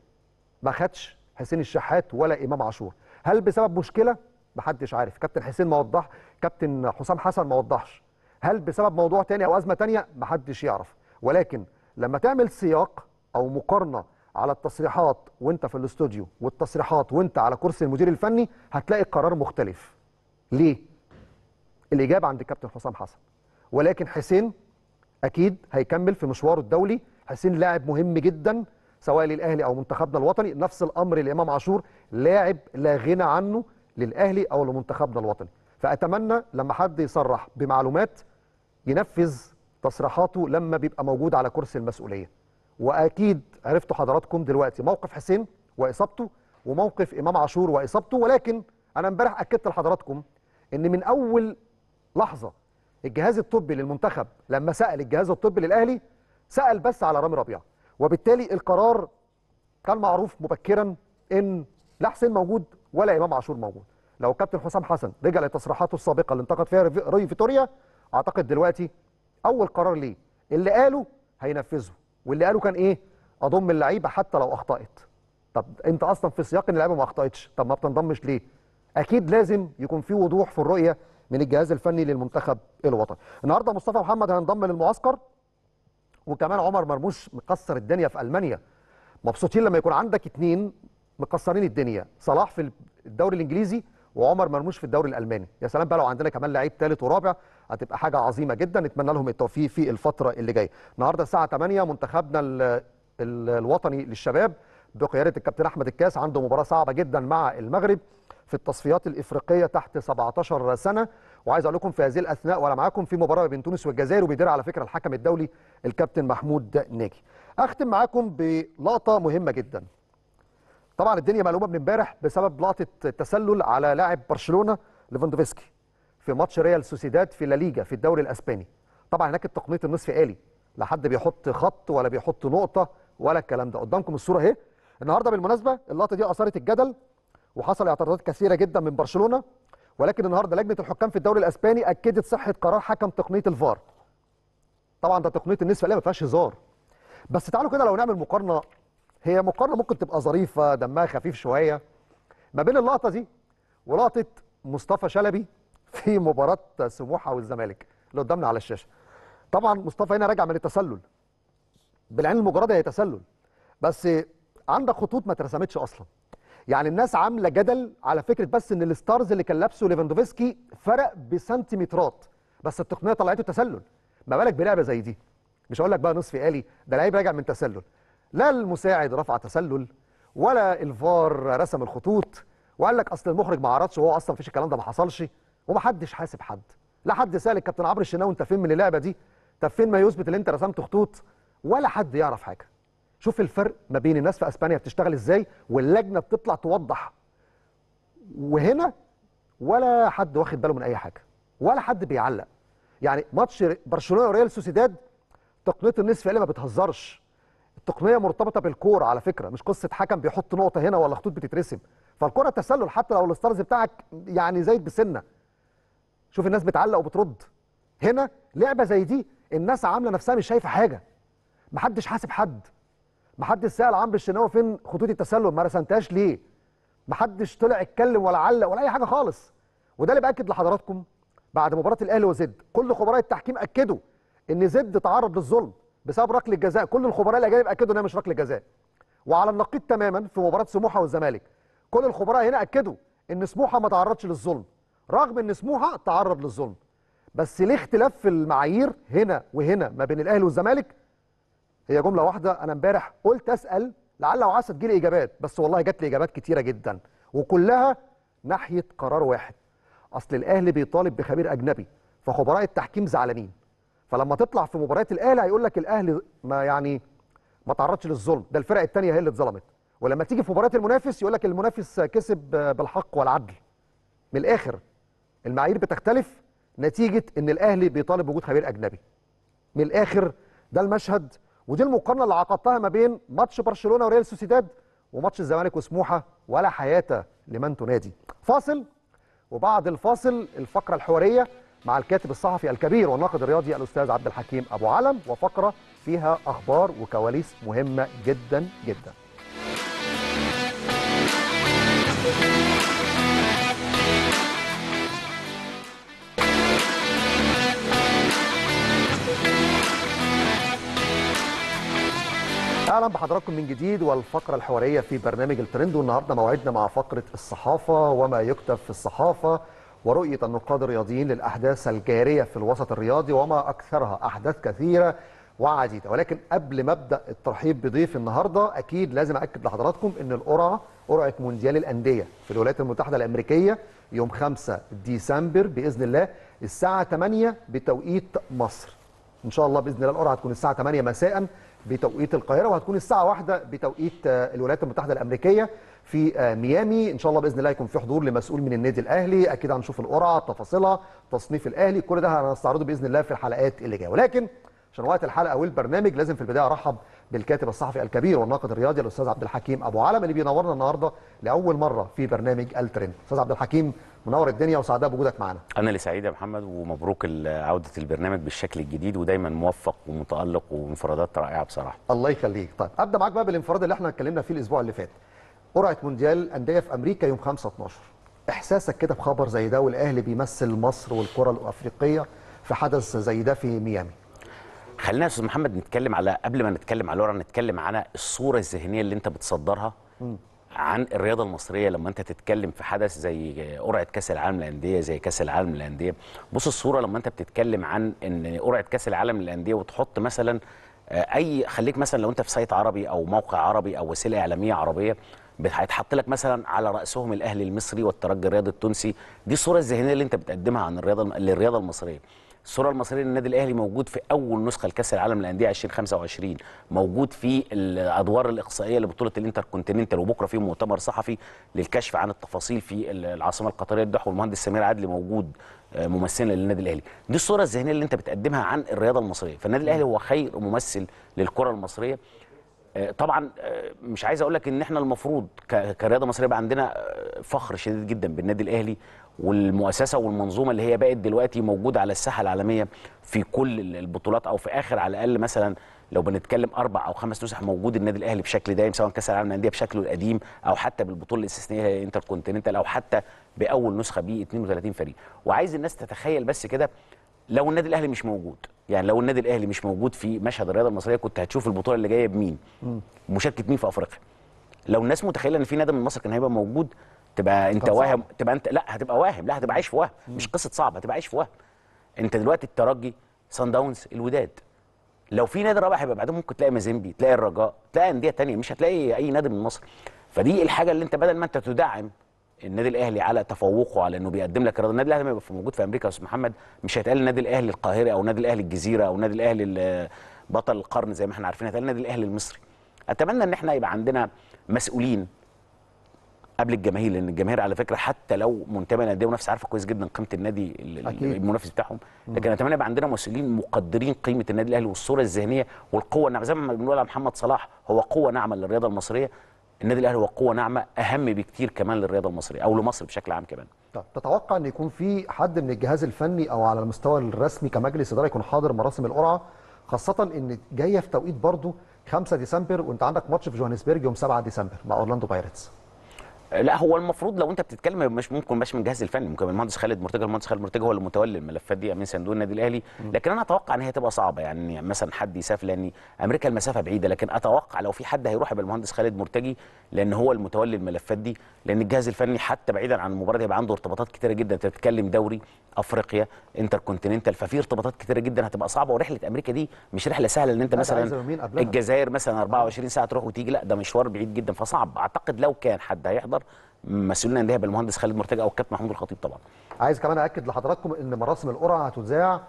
ما خدش حسين الشحات ولا امام عاشور هل بسبب مشكله محدش عارف كابتن حسين ما وضح كابتن حسام حسن ما وضحش هل بسبب موضوع تاني او ازمه تانيه محدش يعرف ولكن لما تعمل سياق او مقارنه على التصريحات وانت في الاستوديو والتصريحات وانت على كرسي المدير الفني هتلاقي القرار مختلف ليه الاجابه عند الكابتن حسام حسن ولكن حسين اكيد هيكمل في مشواره الدولي حسين لاعب مهم جدا سواء للاهلي او منتخبنا الوطني نفس الامر لامام عاشور لاعب لا غنى عنه للاهلي او لمنتخبنا الوطني فاتمنى لما حد يصرح بمعلومات ينفذ تصريحاته لما بيبقى موجود على كرسي المسؤوليه واكيد عرفتوا حضراتكم دلوقتي موقف حسين واصابته وموقف امام عاشور واصابته ولكن انا امبارح اكدت لحضراتكم ان من اول لحظه الجهاز الطبي للمنتخب لما سال الجهاز الطبي للاهلي سال بس على رامي ربيعه وبالتالي القرار كان معروف مبكرا ان لا حسين موجود ولا امام عاشور موجود لو الكابتن حسام حسن رجع لتصريحاته السابقه اللي انتقد فيها ري فيتوريا اعتقد دلوقتي اول قرار ليه اللي قاله هينفذه واللي قاله كان ايه اضم اللعيبه حتى لو اخطات طب انت اصلا في سياق ان اللعيبه ما اخطاتش طب ما بتنضمش ليه اكيد لازم يكون في وضوح في الرؤيه من الجهاز الفني للمنتخب الوطني النهارده مصطفى محمد هينضم للمعسكر وكمان عمر مرموش مكسر الدنيا في المانيا مبسوطين لما يكون عندك اتنين مكسرين الدنيا صلاح في الدوري الانجليزي وعمر مرموش في الدوري الالماني يا سلام بقى لو عندنا كمان لعيب ثالث ورابع هتبقى حاجه عظيمه جدا نتمنى لهم التوفيق في الفتره اللي جايه النهارده الساعه 8 منتخبنا الوطني للشباب بقياده الكابتن احمد الكاس عنده مباراه صعبه جدا مع المغرب في التصفيات الافريقيه تحت 17 سنه وعايز اقول لكم في هذه الاثناء وانا معاكم في مباراه بين تونس والجزائر وبيدير على فكره الحكم الدولي الكابتن محمود ناجي اختم معاكم بلقطه مهمه جدا طبعا الدنيا معلومه من امبارح بسبب لقطه التسلل على لاعب برشلونه ليفاندوفسكي في ماتش ريال سوسيداد في لا ليجا في الدوري الاسباني طبعا هناك التقنيه النصف الي لا حد بيحط خط ولا بيحط نقطه ولا الكلام ده قدامكم الصوره اهي النهارده بالمناسبه اللقطه دي اثارت الجدل وحصل اعتراضات كثيره جدا من برشلونه ولكن النهارده لجنه الحكام في الدوري الاسباني اكدت صحه قرار حكم تقنيه الفار طبعا ده تقنيه النسبه اللي ما فيهاش هزار بس تعالوا كده لو نعمل مقارنه هي مقارنه ممكن تبقى ظريفه دمها خفيف شويه ما بين اللقطه دي ولقطه مصطفى شلبي في مباراه سموحه والزمالك اللي قدامنا على الشاشه طبعا مصطفى هنا راجع من التسلل بالعين المجرده هي تسلل بس عندك خطوط ما اترسمتش اصلا يعني الناس عامله جدل على فكره بس ان الستارز اللي كان لابسه ليفاندوفسكي فرق بسنتيمترات بس التقنيه طلعته تسلل ما بالك بلعبه زي دي مش هقول لك بقى نصف الي ده لعيب راجع من تسلل لا المساعد رفع تسلل ولا الفار رسم الخطوط وقال لك اصل المخرج ما عرضش وهو اصلا مفيش الكلام ده ما حصلش ومحدش حاسب حد لا حد سال الكابتن عمرو الشناوي انت فين من اللعبه دي طب فين ما يثبت اللي انت رسمت خطوط ولا حد يعرف حاجه شوف الفرق ما بين الناس في اسبانيا بتشتغل ازاي واللجنه بتطلع توضح وهنا ولا حد واخد باله من اي حاجه ولا حد بيعلق يعني ماتش برشلونه وريال سوسيداد تقنيه النصف اللي ما بتهزرش التقنيه مرتبطه بالكوره على فكره مش قصه حكم بيحط نقطه هنا ولا خطوط بتترسم فالكوره تسلل حتى لو الستارز بتاعك يعني زايد بسنه شوف الناس بتعلق وبترد هنا لعبه زي دي الناس عامله نفسها مش شايفه حاجه محدش حاسب حد محدش سال عمرو الشناوي فين خطوط التسلل ما رسمتهاش ليه محدش طلع اتكلم ولا علق ولا اي حاجه خالص وده اللي باكد لحضراتكم بعد مباراه الاهلي وزد كل خبراء التحكيم اكدوا ان زد تعرض للظلم بسبب ركله جزاء كل الخبراء الاجانب اكدوا انها مش ركله جزاء وعلى النقيض تماما في مباراه سموحه والزمالك كل الخبراء هنا اكدوا ان سموحه ما تعرضش للظلم رغم ان سموحه تعرض للظلم بس ليه اختلاف في المعايير هنا وهنا ما بين الاهلي والزمالك هي جمله واحده انا امبارح قلت اسال لعل وعسى تجي لي اجابات بس والله جات لي اجابات كتيره جدا وكلها ناحيه قرار واحد اصل الاهلي بيطالب بخبير اجنبي فخبراء التحكيم زعلانين فلما تطلع في مباريات الاهلي هيقول لك الاهلي ما يعني ما تعرضش للظلم ده الفرق الثانيه هي اللي اتظلمت ولما تيجي في مباراه المنافس يقول لك المنافس كسب بالحق والعدل من الاخر المعايير بتختلف نتيجه ان الاهلي بيطالب بوجود خبير اجنبي من الاخر ده المشهد ودي المقارنه اللي عقدتها ما بين ماتش برشلونه وريال سوسيداد وماتش الزمالك وسموحه ولا حياه لمن تنادي فاصل وبعد الفاصل الفقره الحواريه مع الكاتب الصحفي الكبير والناقد الرياضي الاستاذ عبد الحكيم ابو علم وفقره فيها اخبار وكواليس مهمه جدا جدا اهلا بحضراتكم من جديد والفقره الحواريه في برنامج الترند والنهارده موعدنا مع فقره الصحافه وما يكتب في الصحافه ورؤيه النقاد الرياضيين للاحداث الجاريه في الوسط الرياضي وما اكثرها احداث كثيره وعديده ولكن قبل ما ابدا الترحيب بضيف النهارده اكيد لازم اكد لحضراتكم ان القرعه قرعه مونديال الانديه في الولايات المتحده الامريكيه يوم 5 ديسمبر باذن الله الساعه 8 بتوقيت مصر ان شاء الله باذن الله القرعه هتكون الساعه 8 مساء بتوقيت القاهره وهتكون الساعه واحدة بتوقيت آه، الولايات المتحده الامريكيه في آه، ميامي ان شاء الله باذن الله يكون في حضور لمسؤول من النادي الاهلي اكيد هنشوف القرعه تفاصيلها تصنيف الاهلي كل ده هنستعرضه باذن الله في الحلقات اللي جايه ولكن عشان وقت الحلقه والبرنامج لازم في البدايه ارحب بالكاتب الصحفي الكبير والناقد الرياضي الاستاذ عبد الحكيم ابو علم اللي بينورنا النهارده لاول مره في برنامج الترند استاذ عبد الحكيم منور الدنيا وسعداء بوجودك معانا انا اللي سعيد يا محمد ومبروك عوده البرنامج بالشكل الجديد ودايما موفق ومتالق وانفرادات رائعه بصراحه الله يخليك طيب ابدا معاك بقى بالانفراد اللي احنا اتكلمنا فيه الاسبوع اللي فات قرعه مونديال انديه في امريكا يوم 5 12 احساسك كده بخبر زي ده والاهلي بيمثل مصر والكره الافريقيه في حدث زي ده في ميامي خلينا يا استاذ محمد نتكلم على قبل ما نتكلم على الورق نتكلم على الصوره الذهنيه اللي انت بتصدرها م. عن الرياضه المصريه لما انت تتكلم في حدث زي قرعه كاس العالم للانديه زي كاس العالم للانديه بص الصوره لما انت بتتكلم عن ان قرعه كاس العالم للانديه وتحط مثلا آه، اي خليك مثلا لو انت في سايت عربي او موقع عربي او وسيله اعلاميه عربيه هيتحط لك مثلا على راسهم الاهلي المصري والترجي الرياضي التونسي دي الصوره الذهنيه اللي انت بتقدمها عن الرياضه للرياضه المصريه الصوره المصريه للنادي الاهلي موجود في اول نسخه لكاس العالم للانديه 2025 موجود في الادوار الاقصائيه لبطوله الانتر كونتيننتال وبكره في مؤتمر صحفي للكشف عن التفاصيل في العاصمه القطريه الدوحه والمهندس سمير عدلي موجود آه، ممثلا للنادي الاهلي دي الصوره الذهنيه اللي انت بتقدمها عن الرياضه المصريه فالنادي الاهلي هو خير ممثل للكره المصريه آه، طبعا آه، مش عايز اقول لك ان احنا المفروض كرياضه مصريه بقى عندنا فخر شديد جدا بالنادي الاهلي والمؤسسه والمنظومه اللي هي بقت دلوقتي موجوده على الساحه العالميه في كل البطولات او في اخر على الاقل مثلا لو بنتكلم اربع او خمس نسخ موجود النادي الاهلي بشكل دائم سواء كاس العالم للانديه بشكله القديم او حتى بالبطوله الاستثنائيه انتر كونتيننتال او حتى باول نسخه بيه 32 فريق وعايز الناس تتخيل بس كده لو النادي الاهلي مش موجود يعني لو النادي الاهلي مش موجود في مشهد الرياضه المصريه كنت هتشوف البطوله اللي جايه بمين مشاركه مين في افريقيا لو الناس متخيله ان في نادي من مصر كان هيبقى موجود تبقى انت واهم تبقى انت لا هتبقى واهم لا هتبقى عايش في وهم مش قصه صعبه هتبقى عايش في وهم انت دلوقتي الترجي سان داونز الوداد لو في نادي رابع هيبقى بعدين ممكن تلاقي مازيمبي تلاقي الرجاء تلاقي انديه ثانيه مش هتلاقي اي نادي من مصر فدي الحاجه اللي انت بدل ما انت تدعم النادي الاهلي على تفوقه على انه بيقدم لك رياضه النادي الاهلي ما يبقى موجود في امريكا يا استاذ محمد مش هيتقال النادي الاهلي القاهري او النادي الاهلي الجزيره او النادي الاهلي بطل القرن زي ما احنا عارفين هيتقال النادي الاهلي المصري اتمنى ان احنا يبقى عندنا مسؤولين قبل الجماهير لان الجماهير على فكره حتى لو منتميه للانديه ونفس عارفه كويس جدا قيمه النادي المنافس بتاعهم لكن اتمنى يبقى عندنا مسؤولين مقدرين قيمه النادي الاهلي والصوره الذهنيه والقوه زي ما بنقول على محمد صلاح هو قوه ناعمه للرياضه المصريه النادي الاهلي هو قوه ناعمه اهم بكتير كمان للرياضه المصريه او لمصر بشكل عام كمان طب تتوقع ان يكون في حد من الجهاز الفني او على المستوى الرسمي كمجلس اداره يكون حاضر مراسم القرعه خاصه ان جايه في توقيت برضه 5 ديسمبر وانت عندك ماتش في جوهانسبرج يوم 7 ديسمبر مع اورلاندو بايرتس لا هو المفروض لو انت بتتكلم مش ممكن مش من الجهاز الفني ممكن المهندس خالد مرتجى المهندس خالد مرتجى هو اللي متولي الملفات دي امين صندوق النادي الاهلي لكن انا اتوقع ان هي تبقى صعبه يعني مثلا حد يسافر لان امريكا المسافه بعيده لكن اتوقع لو في حد هيروح يبقى المهندس خالد مرتجي لان هو المتولي الملفات دي لان الجهاز الفني حتى بعيدا عن المباراه هيبقى عنده ارتباطات كتيره جدا انت بتتكلم دوري افريقيا انتر كونتيننتال ففي ارتباطات كتيره جدا هتبقى صعبه ورحله امريكا دي مش رحله سهله ان انت مثلا الجزائر مثلا 24 ساعه تروح وتيجي لا ده مشوار بعيد جدا فصعب اعتقد لو كان حد هيحضر مصر مسؤولين عندها بالمهندس خالد او والكابتن محمود الخطيب طبعا عايز كمان اكد لحضراتكم ان مراسم القرعه هتذاع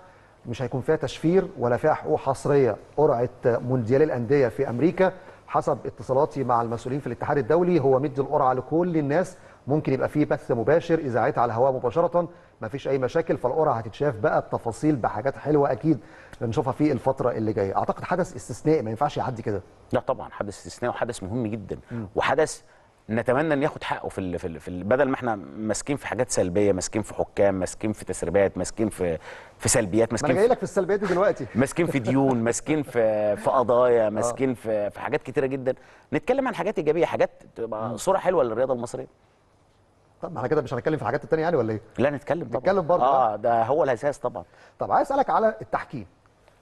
مش هيكون فيها تشفير ولا فيها حقوق حصريه قرعه مونديال الانديه في امريكا حسب اتصالاتي مع المسؤولين في الاتحاد الدولي هو مدي القرعه لكل الناس ممكن يبقى فيه بث مباشر اذاعتها على الهواء مباشره ما فيش اي مشاكل فالقرعه هتتشاف بقى بتفاصيل بحاجات حلوه اكيد نشوفها في الفتره اللي جايه اعتقد حدث استثنائي ما ينفعش يعدي كده لا طبعا حدث استثنائي وحدث مهم جدا م. وحدث نتمنى ان ياخد حقه في في, في بدل ما احنا ماسكين في حاجات سلبيه ماسكين في حكام ماسكين في تسريبات ماسكين في في سلبيات ماسكين انا جاي لك في السلبيات دي دلوقتي ماسكين في ديون ماسكين في في قضايا آه. ماسكين في في حاجات كتيره جدا نتكلم عن حاجات ايجابيه حاجات تبقى صوره حلوه للرياضه المصريه طب احنا كده مش هنتكلم في حاجات التانية يعني ولا ايه؟ لا نتكلم طبعا نتكلم برضه اه, آه. ده هو الاساس طبعا طب عايز اسالك على التحكيم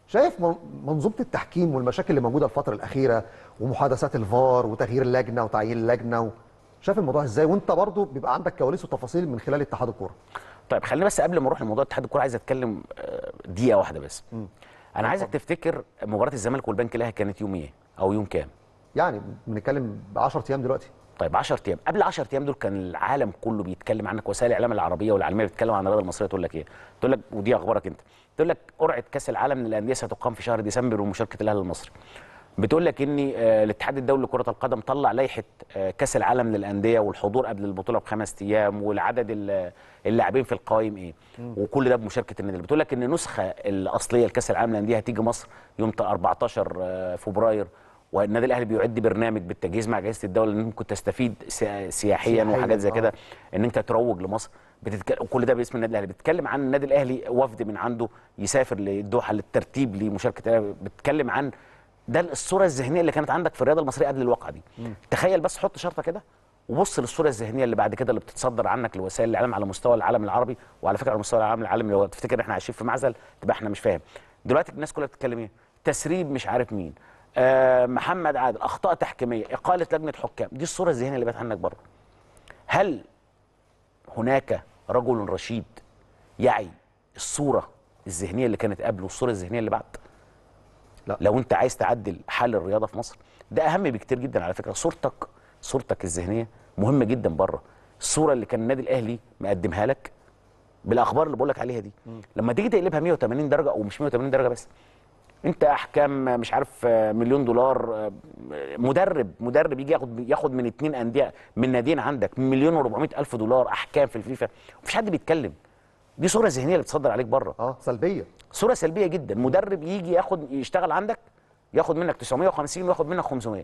شايف منظومه التحكيم والمشاكل اللي موجوده الفتره الاخيره ومحادثات الفار وتغيير اللجنه وتعيين اللجنه و... شايف الموضوع ازاي وانت برضو بيبقى عندك كواليس وتفاصيل من خلال اتحاد الكوره طيب خلينا بس قبل ما نروح لموضوع اتحاد الكوره عايز اتكلم آه، دقيقه واحده بس م. انا عايزك تفتكر مباراه الزمالك والبنك الاهلي كانت يوم ايه او يوم كام يعني بنتكلم 10 ايام دلوقتي طيب 10 ايام قبل 10 ايام دول كان العالم كله بيتكلم عنك وسائل الاعلام العربيه والعالميه بتتكلم عن الرياضه المصريه تقول لك ايه تقول لك ودي اخبارك انت تقول لك قرعه كاس العالم للانديه ستقام في شهر ديسمبر ومشاركه الاهلي المصري بتقول لك ان آه، الاتحاد الدولي لكره القدم طلع لائحه آه، كاس العالم للانديه والحضور قبل البطوله بخمس ايام والعدد اللاعبين في القوائم ايه وكل ده بمشاركه النادي بتقول لك ان النسخه الاصليه لكاس العالم للانديه هتيجي مصر يوم 14 آه، فبراير والنادي الاهلي بيعد برنامج بالتجهيز مع جائزه الدوله ان ممكن تستفيد سياحيا وحاجات زي آه. كده ان انت تروج لمصر بتتكلم وكل ده باسم النادي الاهلي بتتكلم عن النادي الاهلي وفد من عنده يسافر للدوحه للترتيب لمشاركه بتتكلم عن ده الصوره الذهنيه اللي كانت عندك في الرياضه المصريه قبل الواقعه دي م. تخيل بس حط شرطه كده وبص للصوره الذهنيه اللي بعد كده اللي بتتصدر عنك لوسائل الاعلام على مستوى العالم العربي وعلى فكره على مستوى العالم العالمي لو تفتكر احنا عايشين في معزل تبقى احنا مش فاهم دلوقتي الناس كلها بتتكلم ايه تسريب مش عارف مين آه، محمد عادل اخطاء تحكيميه اقاله لجنه حكام دي الصوره الذهنيه اللي بقت عنك بره هل هناك رجل رشيد يعي الصوره الذهنيه اللي كانت قبل والصوره الذهنيه اللي بعد لا. لو انت عايز تعدل حال الرياضه في مصر ده اهم بكتير جدا على فكره صورتك صورتك الذهنيه مهمه جدا بره الصوره اللي كان النادي الاهلي مقدمها لك بالاخبار اللي بقول لك عليها دي م. لما تيجي تقلبها 180 درجه او مش 180 درجه بس انت احكام مش عارف مليون دولار مدرب مدرب يجي ياخد ياخد من اتنين انديه من ناديين عندك مليون و الف دولار احكام في الفيفا مفيش حد بيتكلم دي صوره ذهنيه اللي بتصدر عليك بره اه سلبيه صوره سلبيه جدا مدرب يجي ياخد يشتغل عندك ياخد منك 950 وياخد منك 500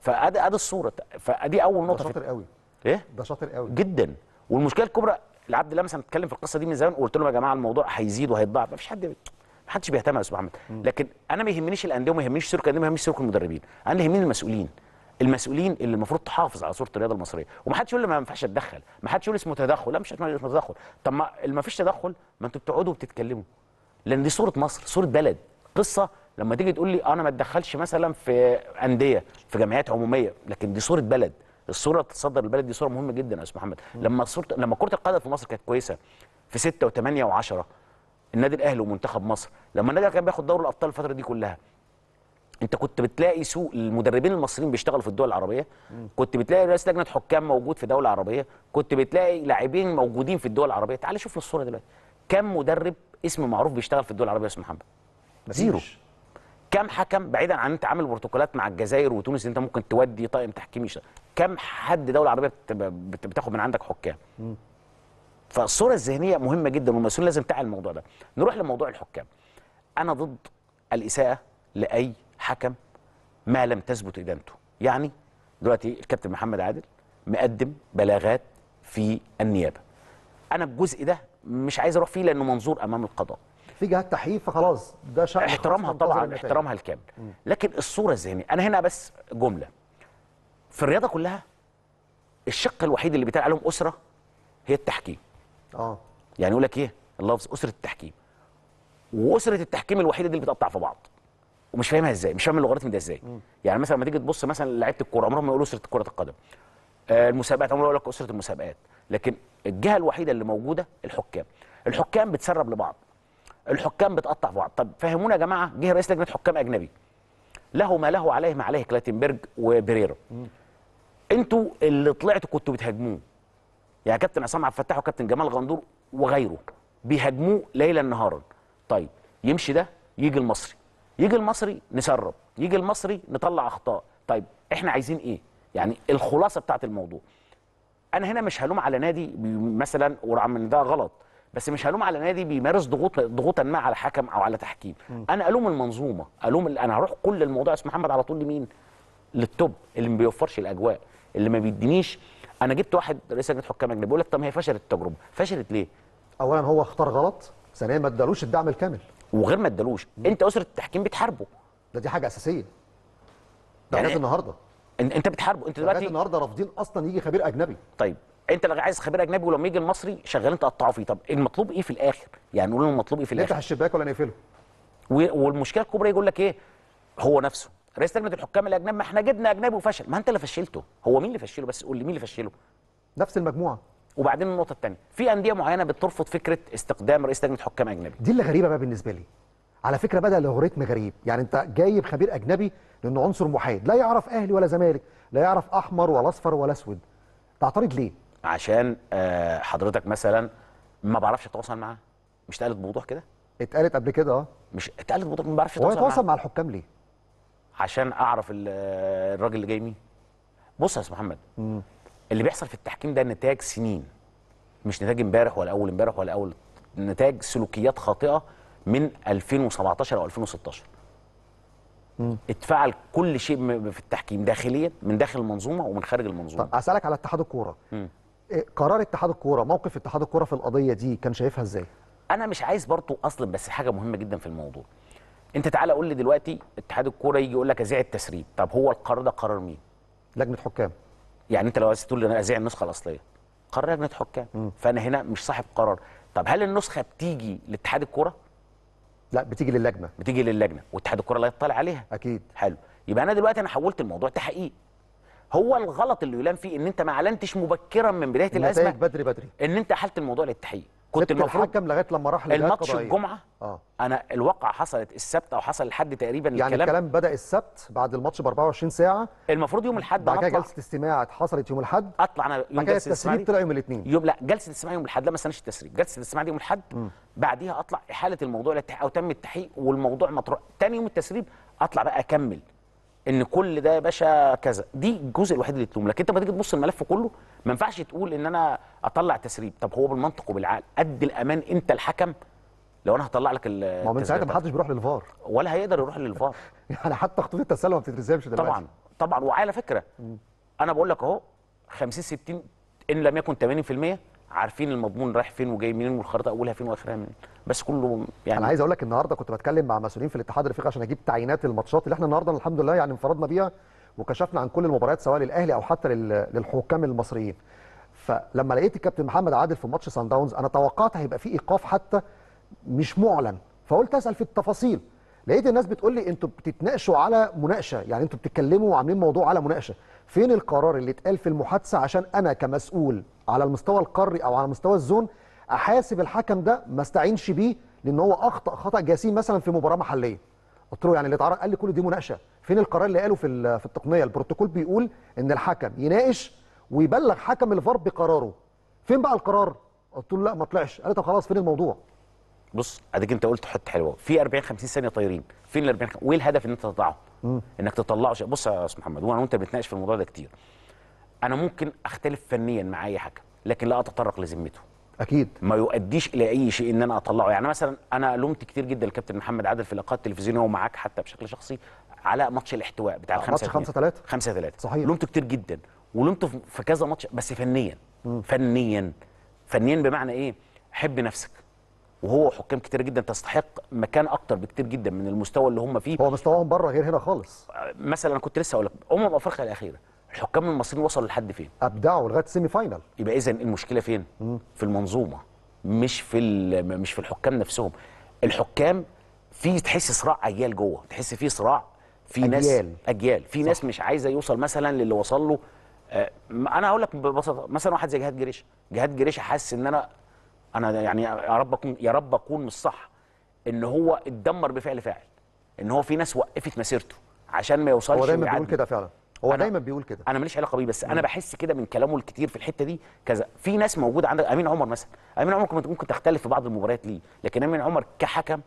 فادي ادي الصوره فادي اول نقطه ده شاطر قوي ايه ده شاطر قوي جدا والمشكله الكبرى العبد الله مثلا اتكلم في القصه دي من زمان وقلت لهم يا جماعه الموضوع هيزيد وهيتضاعف مفيش حد محدش بيهتم يا استاذ محمد لكن انا ما يهمنيش الانديه وما يهمنيش سلوك الانديه وما يهمنيش سلوك المدربين انا اللي يهمني المسؤولين المسؤولين اللي المفروض تحافظ على صوره الرياضه المصريه ومحدش يقول لي ما ينفعش اتدخل محدش يقول اسمه تدخل لا مش اسمه تدخل طب ما ما فيش تدخل ما انتوا بتقعدوا وبتتكلموا لان دي صوره مصر صوره بلد قصه لما تيجي تقول لي انا ما اتدخلش مثلا في انديه في جمعيات عموميه لكن دي صوره بلد الصوره تصدر البلد دي صوره مهمه جدا يا استاذ محمد لما صورة لما كره القدم في مصر كانت كويسه في 6 و8 و10 النادي الاهلي ومنتخب مصر لما النادي كان بياخد دوري الابطال الفتره دي كلها انت كنت بتلاقي سوق المدربين المصريين بيشتغلوا في الدول العربيه كنت بتلاقي رئيس لجنه حكام موجود في دوله عربيه كنت بتلاقي لاعبين موجودين في الدول العربيه تعال شوف الصوره دلوقتي كم مدرب اسم معروف بيشتغل في الدول العربيه يا استاذ محمد زيرو كم حكم بعيدا عن انت عامل بروتوكولات مع الجزائر وتونس انت ممكن تودي طاقم تحكيمي كم حد دوله عربيه بتاخد من عندك حكام فالصوره الذهنيه مهمه جدا والمسؤولين لازم تعي الموضوع ده نروح لموضوع الحكام انا ضد الاساءه لاي حكم ما لم تثبت ادانته يعني دلوقتي الكابتن محمد عادل مقدم بلاغات في النيابه انا الجزء ده مش عايز اروح فيه لانه منظور امام القضاء في جهات تحقيق فخلاص ده شأن احترامها طبعا احترامها الكامل لكن الصوره الذهنيه انا هنا بس جمله في الرياضه كلها الشق الوحيد اللي بيتقال عليهم اسره هي التحكيم اه يعني يقول لك ايه اللفظ اسره التحكيم واسره التحكيم الوحيده دي اللي بتقطع في بعض ومش فاهمها ازاي مش فاهم اللوغاريتم ده ازاي يعني مثلا لما تيجي تبص مثلا لعيبه الكوره عمرهم ما يقولوا اسره كره القدم آه المسابقات عمرهم يقول لك اسره المسابقات لكن الجهه الوحيده اللي موجوده الحكام الحكام بتسرب لبعض الحكام بتقطع في بعض طب فهمونا يا جماعه جه رئيس لجنه حكام اجنبي له ما له عليه ما عليه كلاتنبرج وبريرو انتوا اللي طلعتوا كنتوا بتهاجموه يعني كابتن عصام عبد الفتاح وكابتن جمال غندور وغيره بيهاجموه ليلا نهارا طيب يمشي ده يجي المصري يجي المصري نسرب يجي المصري نطلع اخطاء طيب احنا عايزين ايه يعني الخلاصه بتاعت الموضوع انا هنا مش هلوم على نادي مثلا ورغم ان ده غلط بس مش هلوم على نادي بيمارس ضغوط ضغوطا ما على حكم او على تحكيم م. انا الوم المنظومه الوم انا هروح كل الموضوع اسم محمد على طول لمين للتوب اللي ما بيوفرش الاجواء اللي ما بيدينيش انا جبت واحد رئيس لجنه حكام اجنبي بيقول لك طب ما هي فشلت التجربه فشلت ليه اولا هو اختار غلط ثانيا ما ادالوش الدعم الكامل وغير ما ادالوش انت اسره التحكيم بتحاربه ده دي حاجه اساسيه يعني ده يعني النهارده انت بتحاربه انت دلوقتي النهارده رافضين اصلا يجي خبير اجنبي طيب انت لو عايز خبير اجنبي ولما يجي المصري شغالين تقطعوا فيه طب المطلوب ايه في الاخر يعني نقول المطلوب ايه في الاخر نفتح الشباك ولا نقفله والمشكله الكبرى يقول لك ايه هو نفسه رئيس لجنه الحكام الاجنبي ما احنا جبنا اجنبي وفشل ما انت اللي فشلته هو مين اللي فشله بس قول لي مين اللي فشله نفس المجموعه وبعدين النقطه الثانيه في انديه معينه بترفض فكره استخدام رئيس لجنه حكام اجنبي دي اللي غريبه بقى بالنسبه لي على فكره بدا لوغوريتم غريب يعني انت جايب خبير اجنبي لانه عنصر محايد لا يعرف اهلي ولا زمالك لا يعرف احمر ولا اصفر ولا اسود تعترض ليه عشان آه، حضرتك مثلا ما بعرفش اتواصل معاه مش اتقالت بوضوح كده اتقالت قبل كده اه مش اتقالت بوضوح ما بعرفش اتواصل معاه مع الحكام ليه عشان اعرف الراجل اللي جاي مين بص يا استاذ محمد اللي بيحصل في التحكيم ده نتاج سنين مش نتاج امبارح ولا اول امبارح ولا اول نتاج سلوكيات خاطئه من 2017 او 2016 مم. اتفعل كل شيء في التحكيم داخليا من داخل المنظومه ومن خارج المنظومه طب اسالك على اتحاد الكوره إيه، قرار اتحاد الكوره موقف اتحاد الكوره في القضيه دي كان شايفها ازاي انا مش عايز برضه اصلا بس حاجه مهمه جدا في الموضوع انت تعالى قول لي دلوقتي اتحاد الكوره يجي يقول لك ازيع التسريب طب هو القرار ده قرار مين لجنه حكام يعني انت لو عايز تقول لي انا ازيع النسخه الاصليه قرار لجنه حكام م. فانا هنا مش صاحب قرار طب هل النسخه بتيجي لاتحاد الكوره لا بتيجي للجنه بتيجي للجنه واتحاد الكوره لا يطلع عليها اكيد حلو يبقى انا دلوقتي انا حولت الموضوع تحقيق هو الغلط اللي يلام فيه ان انت ما اعلنتش مبكرا من بدايه الازمه بدري بدري ان انت حلت الموضوع للتحقيق كنت المفروض الحكم لغايه لما راح الماتش الجمعه آه. انا الواقعه حصلت السبت او حصل الحد تقريبا يعني الكلام, الكلام بدا السبت بعد الماتش ب 24 ساعه المفروض يوم الاحد بعد كده جلسه استماع اتحصلت يوم الاحد اطلع انا يوم جلسه التسريب طلع يوم الاثنين يوم لا جلسه الاستماع يوم الاحد لا ما استناش التسريب جلسه الاستماع دي يوم الاحد بعديها اطلع احاله الموضوع للتحقيق او تم التحقيق والموضوع مطروح ثاني يوم التسريب اطلع بقى اكمل ان كل ده يا باشا كذا دي الجزء الوحيد اللي تلوم لكن انت لما تيجي تبص الملف كله ما ينفعش تقول ان انا اطلع تسريب طب هو بالمنطق وبالعقل قد الامان انت الحكم لو انا هطلع لك ال ما هو من ساعتها ما حدش بيروح للفار ولا هيقدر يروح للفار يعني حتى خطوط التسلل ما بتترسمش دلوقتي طبعا طبعا وعلى فكره انا بقول لك اهو 50 60 ان لم يكن 80% عارفين المضمون رايح فين وجاي منين والخريطه اولها فين واخرها منين بس كله يعني انا عايز اقول لك النهارده كنت بتكلم مع مسؤولين في الاتحاد الافريقي عشان اجيب تعيينات الماتشات اللي احنا النهارده الحمد لله يعني انفردنا بيها وكشفنا عن كل المباريات سواء للاهلي او حتى للحكام المصريين فلما لقيت الكابتن محمد عادل في ماتش سان داونز انا توقعت هيبقى في ايقاف حتى مش معلن فقلت اسال في التفاصيل لقيت الناس بتقول لي انتوا بتتناقشوا على مناقشه يعني انتوا بتتكلموا وعاملين موضوع على مناقشه فين القرار اللي اتقال في المحادثه عشان انا كمسؤول على المستوى القاري او على مستوى الزون احاسب الحكم ده ما استعينش بيه لان هو اخطا خطا جسيم مثلا في مباراه محليه قلت له يعني اللي اتعرض قال لي كل دي مناقشه فين القرار اللي قاله في في التقنيه البروتوكول بيقول ان الحكم يناقش ويبلغ حكم الفار بقراره فين بقى القرار قلت له لا ما طلعش قال لي طب خلاص فين الموضوع بص اديك انت قلت حته حلوه في 40 50 ثانيه طايرين فين ال 40 وايه الهدف ان انت تطلعه انك تطلعه شيء بص يا استاذ محمد وانا وانت بنتناقش في الموضوع ده كتير انا ممكن اختلف فنيا مع اي حكم لكن لا اتطرق لذمته اكيد ما يؤديش الى اي شيء ان انا اطلعه يعني مثلا انا لومت كتير جدا الكابتن محمد عادل في لقاءات التلفزيوني هو معاك حتى بشكل شخصي على ماتش الاحتواء بتاع الخمسة آه، ماتش 5 3 5 3 صحيح لومته كتير جدا ولومته في كذا ماتش بس فنيا مم. فنيا فنيا بمعنى ايه حب نفسك وهو حكام كتير جدا تستحق مكان اكتر بكتير جدا من المستوى اللي هم فيه هو مستواهم بره غير هنا خالص آه، مثلا انا كنت لسه اقول لك امم افريقيا الاخيره الحكام المصريين وصلوا لحد فين ابدعوا لغايه السيمي فاينل يبقى اذا المشكله فين مم. في المنظومه مش في مش في الحكام نفسهم الحكام في تحس صراع اجيال جوه تحس في صراع في ناس اجيال اجيال في ناس مش عايزه يوصل مثلا للي وصل له آه، انا هقول لك ببساطه مثلا واحد زي جهاد جريشه جهاد جريشه حاسس ان انا انا يعني يا رب اكون يا رب اكون مش صح ان هو اتدمر بفعل فاعل ان هو في ناس وقفت مسيرته عشان ما يوصلش هو دايما بيقول كده فعلا هو دايما بيقول كده انا ماليش علاقه بيه بس مم. انا بحس كده من كلامه الكتير في الحته دي كذا في ناس موجوده عندك امين عمر مثلا امين عمر ممكن تختلف في بعض المباريات ليه لكن امين عمر كحكم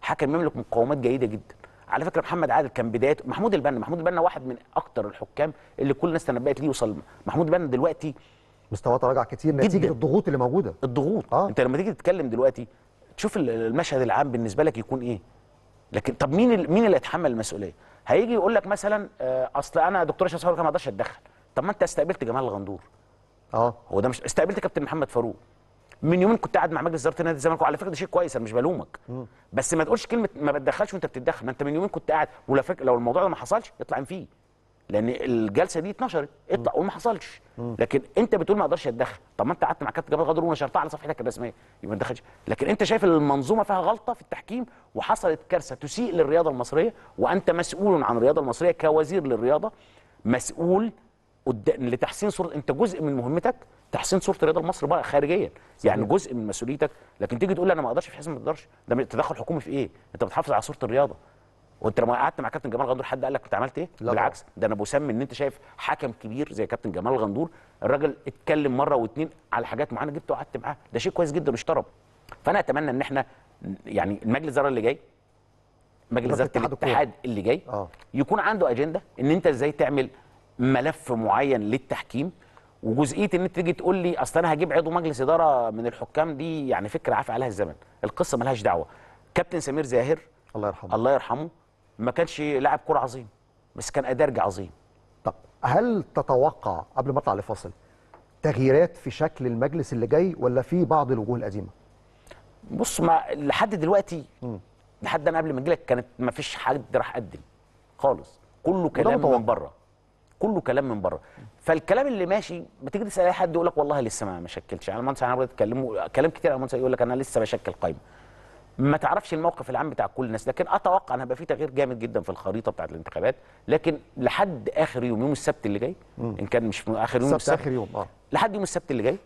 حكم يملك مقومات جيده جدا على فكره محمد عادل كان بدايته محمود البنا محمود البنا واحد من اكتر الحكام اللي كل الناس تنبأت ليه وصل محمود البنا دلوقتي مستواه تراجع كتير نتيجه الضغوط اللي موجوده الضغوط آه. انت لما تيجي تتكلم دلوقتي تشوف المشهد العام بالنسبه لك يكون ايه لكن طب مين مين اللي يتحمل المسؤوليه؟ هيجي يقول لك مثلا آه، اصل انا دكتور هشام صابر ما اقدرش اتدخل طب ما انت استقبلت جمال الغندور اه هو ده مش استقبلت كابتن محمد فاروق من يومين كنت قاعد مع مجلس اداره نادي الزمالك وعلى فكره ده شيء كويس انا مش بلومك بس ما تقولش كلمه ما بتدخلش وانت بتتدخل ما انت من يومين كنت قاعد ولو لو الموضوع ده ما حصلش اطلع فيه لان الجلسه دي اتنشرت اطلع قول ما حصلش لكن انت بتقول ما اقدرش اتدخل طب ما انت قعدت مع كابتن جمال غدر ونشرتها على صفحتك الرسميه يبقى ما تدخلش لكن انت شايف المنظومه فيها غلطه في التحكيم وحصلت كارثه تسيء للرياضه المصريه وانت مسؤول عن الرياضه المصريه كوزير للرياضه مسؤول لتحسين صوره انت جزء من مهمتك تحسين صوره الرياضه المصري بقى خارجيا يعني جزء من مسؤوليتك لكن تيجي تقول انا ما اقدرش في حساب ما اقدرش ده تدخل حكومي في ايه انت بتحافظ على صوره الرياضه وانت لما قعدت مع كابتن جمال غندور حد قال لك انت عملت ايه؟ لا بالعكس ده انا بسمي ان انت شايف حكم كبير زي كابتن جمال غندور الراجل اتكلم مره واثنين على حاجات معينه جبته وقعدت معاه ده شيء كويس جدا مش طرب فانا اتمنى ان احنا يعني المجلس الاداره اللي جاي مجلس اداره الاتحاد اللي جاي آه. يكون عنده اجنده ان انت ازاي تعمل ملف معين للتحكيم وجزئيه ان انت تيجي تقول لي اصل انا هجيب عضو مجلس اداره من الحكام دي يعني فكره عافي عليها الزمن القصه مالهاش دعوه كابتن سمير زاهر الله يرحمه الله يرحمه ما كانش لاعب كوره عظيم بس كان ادرج عظيم طب هل تتوقع قبل ما اطلع لفاصل تغييرات في شكل المجلس اللي جاي ولا في بعض الوجوه القديمه بص ما لحد دلوقتي م. لحد انا قبل ما اجيلك كانت ما فيش حد راح قدم خالص كله كلام من بره كله كلام من بره فالكلام اللي ماشي تيجي تسال اي حد يقول لك والله لسه ما شكلتش يعني المهندس انا بتكلموا كلام كتير المهندس يقول لك انا لسه بشكل قايمه ما تعرفش الموقف العام بتاع كل الناس لكن اتوقع ان هيبقى في تغيير جامد جدا في الخريطه بتاعه الانتخابات لكن لحد اخر يوم يوم السبت اللي جاي ان كان مش اخر يوم السبت اخر يوم اه لحد يوم السبت اللي جاي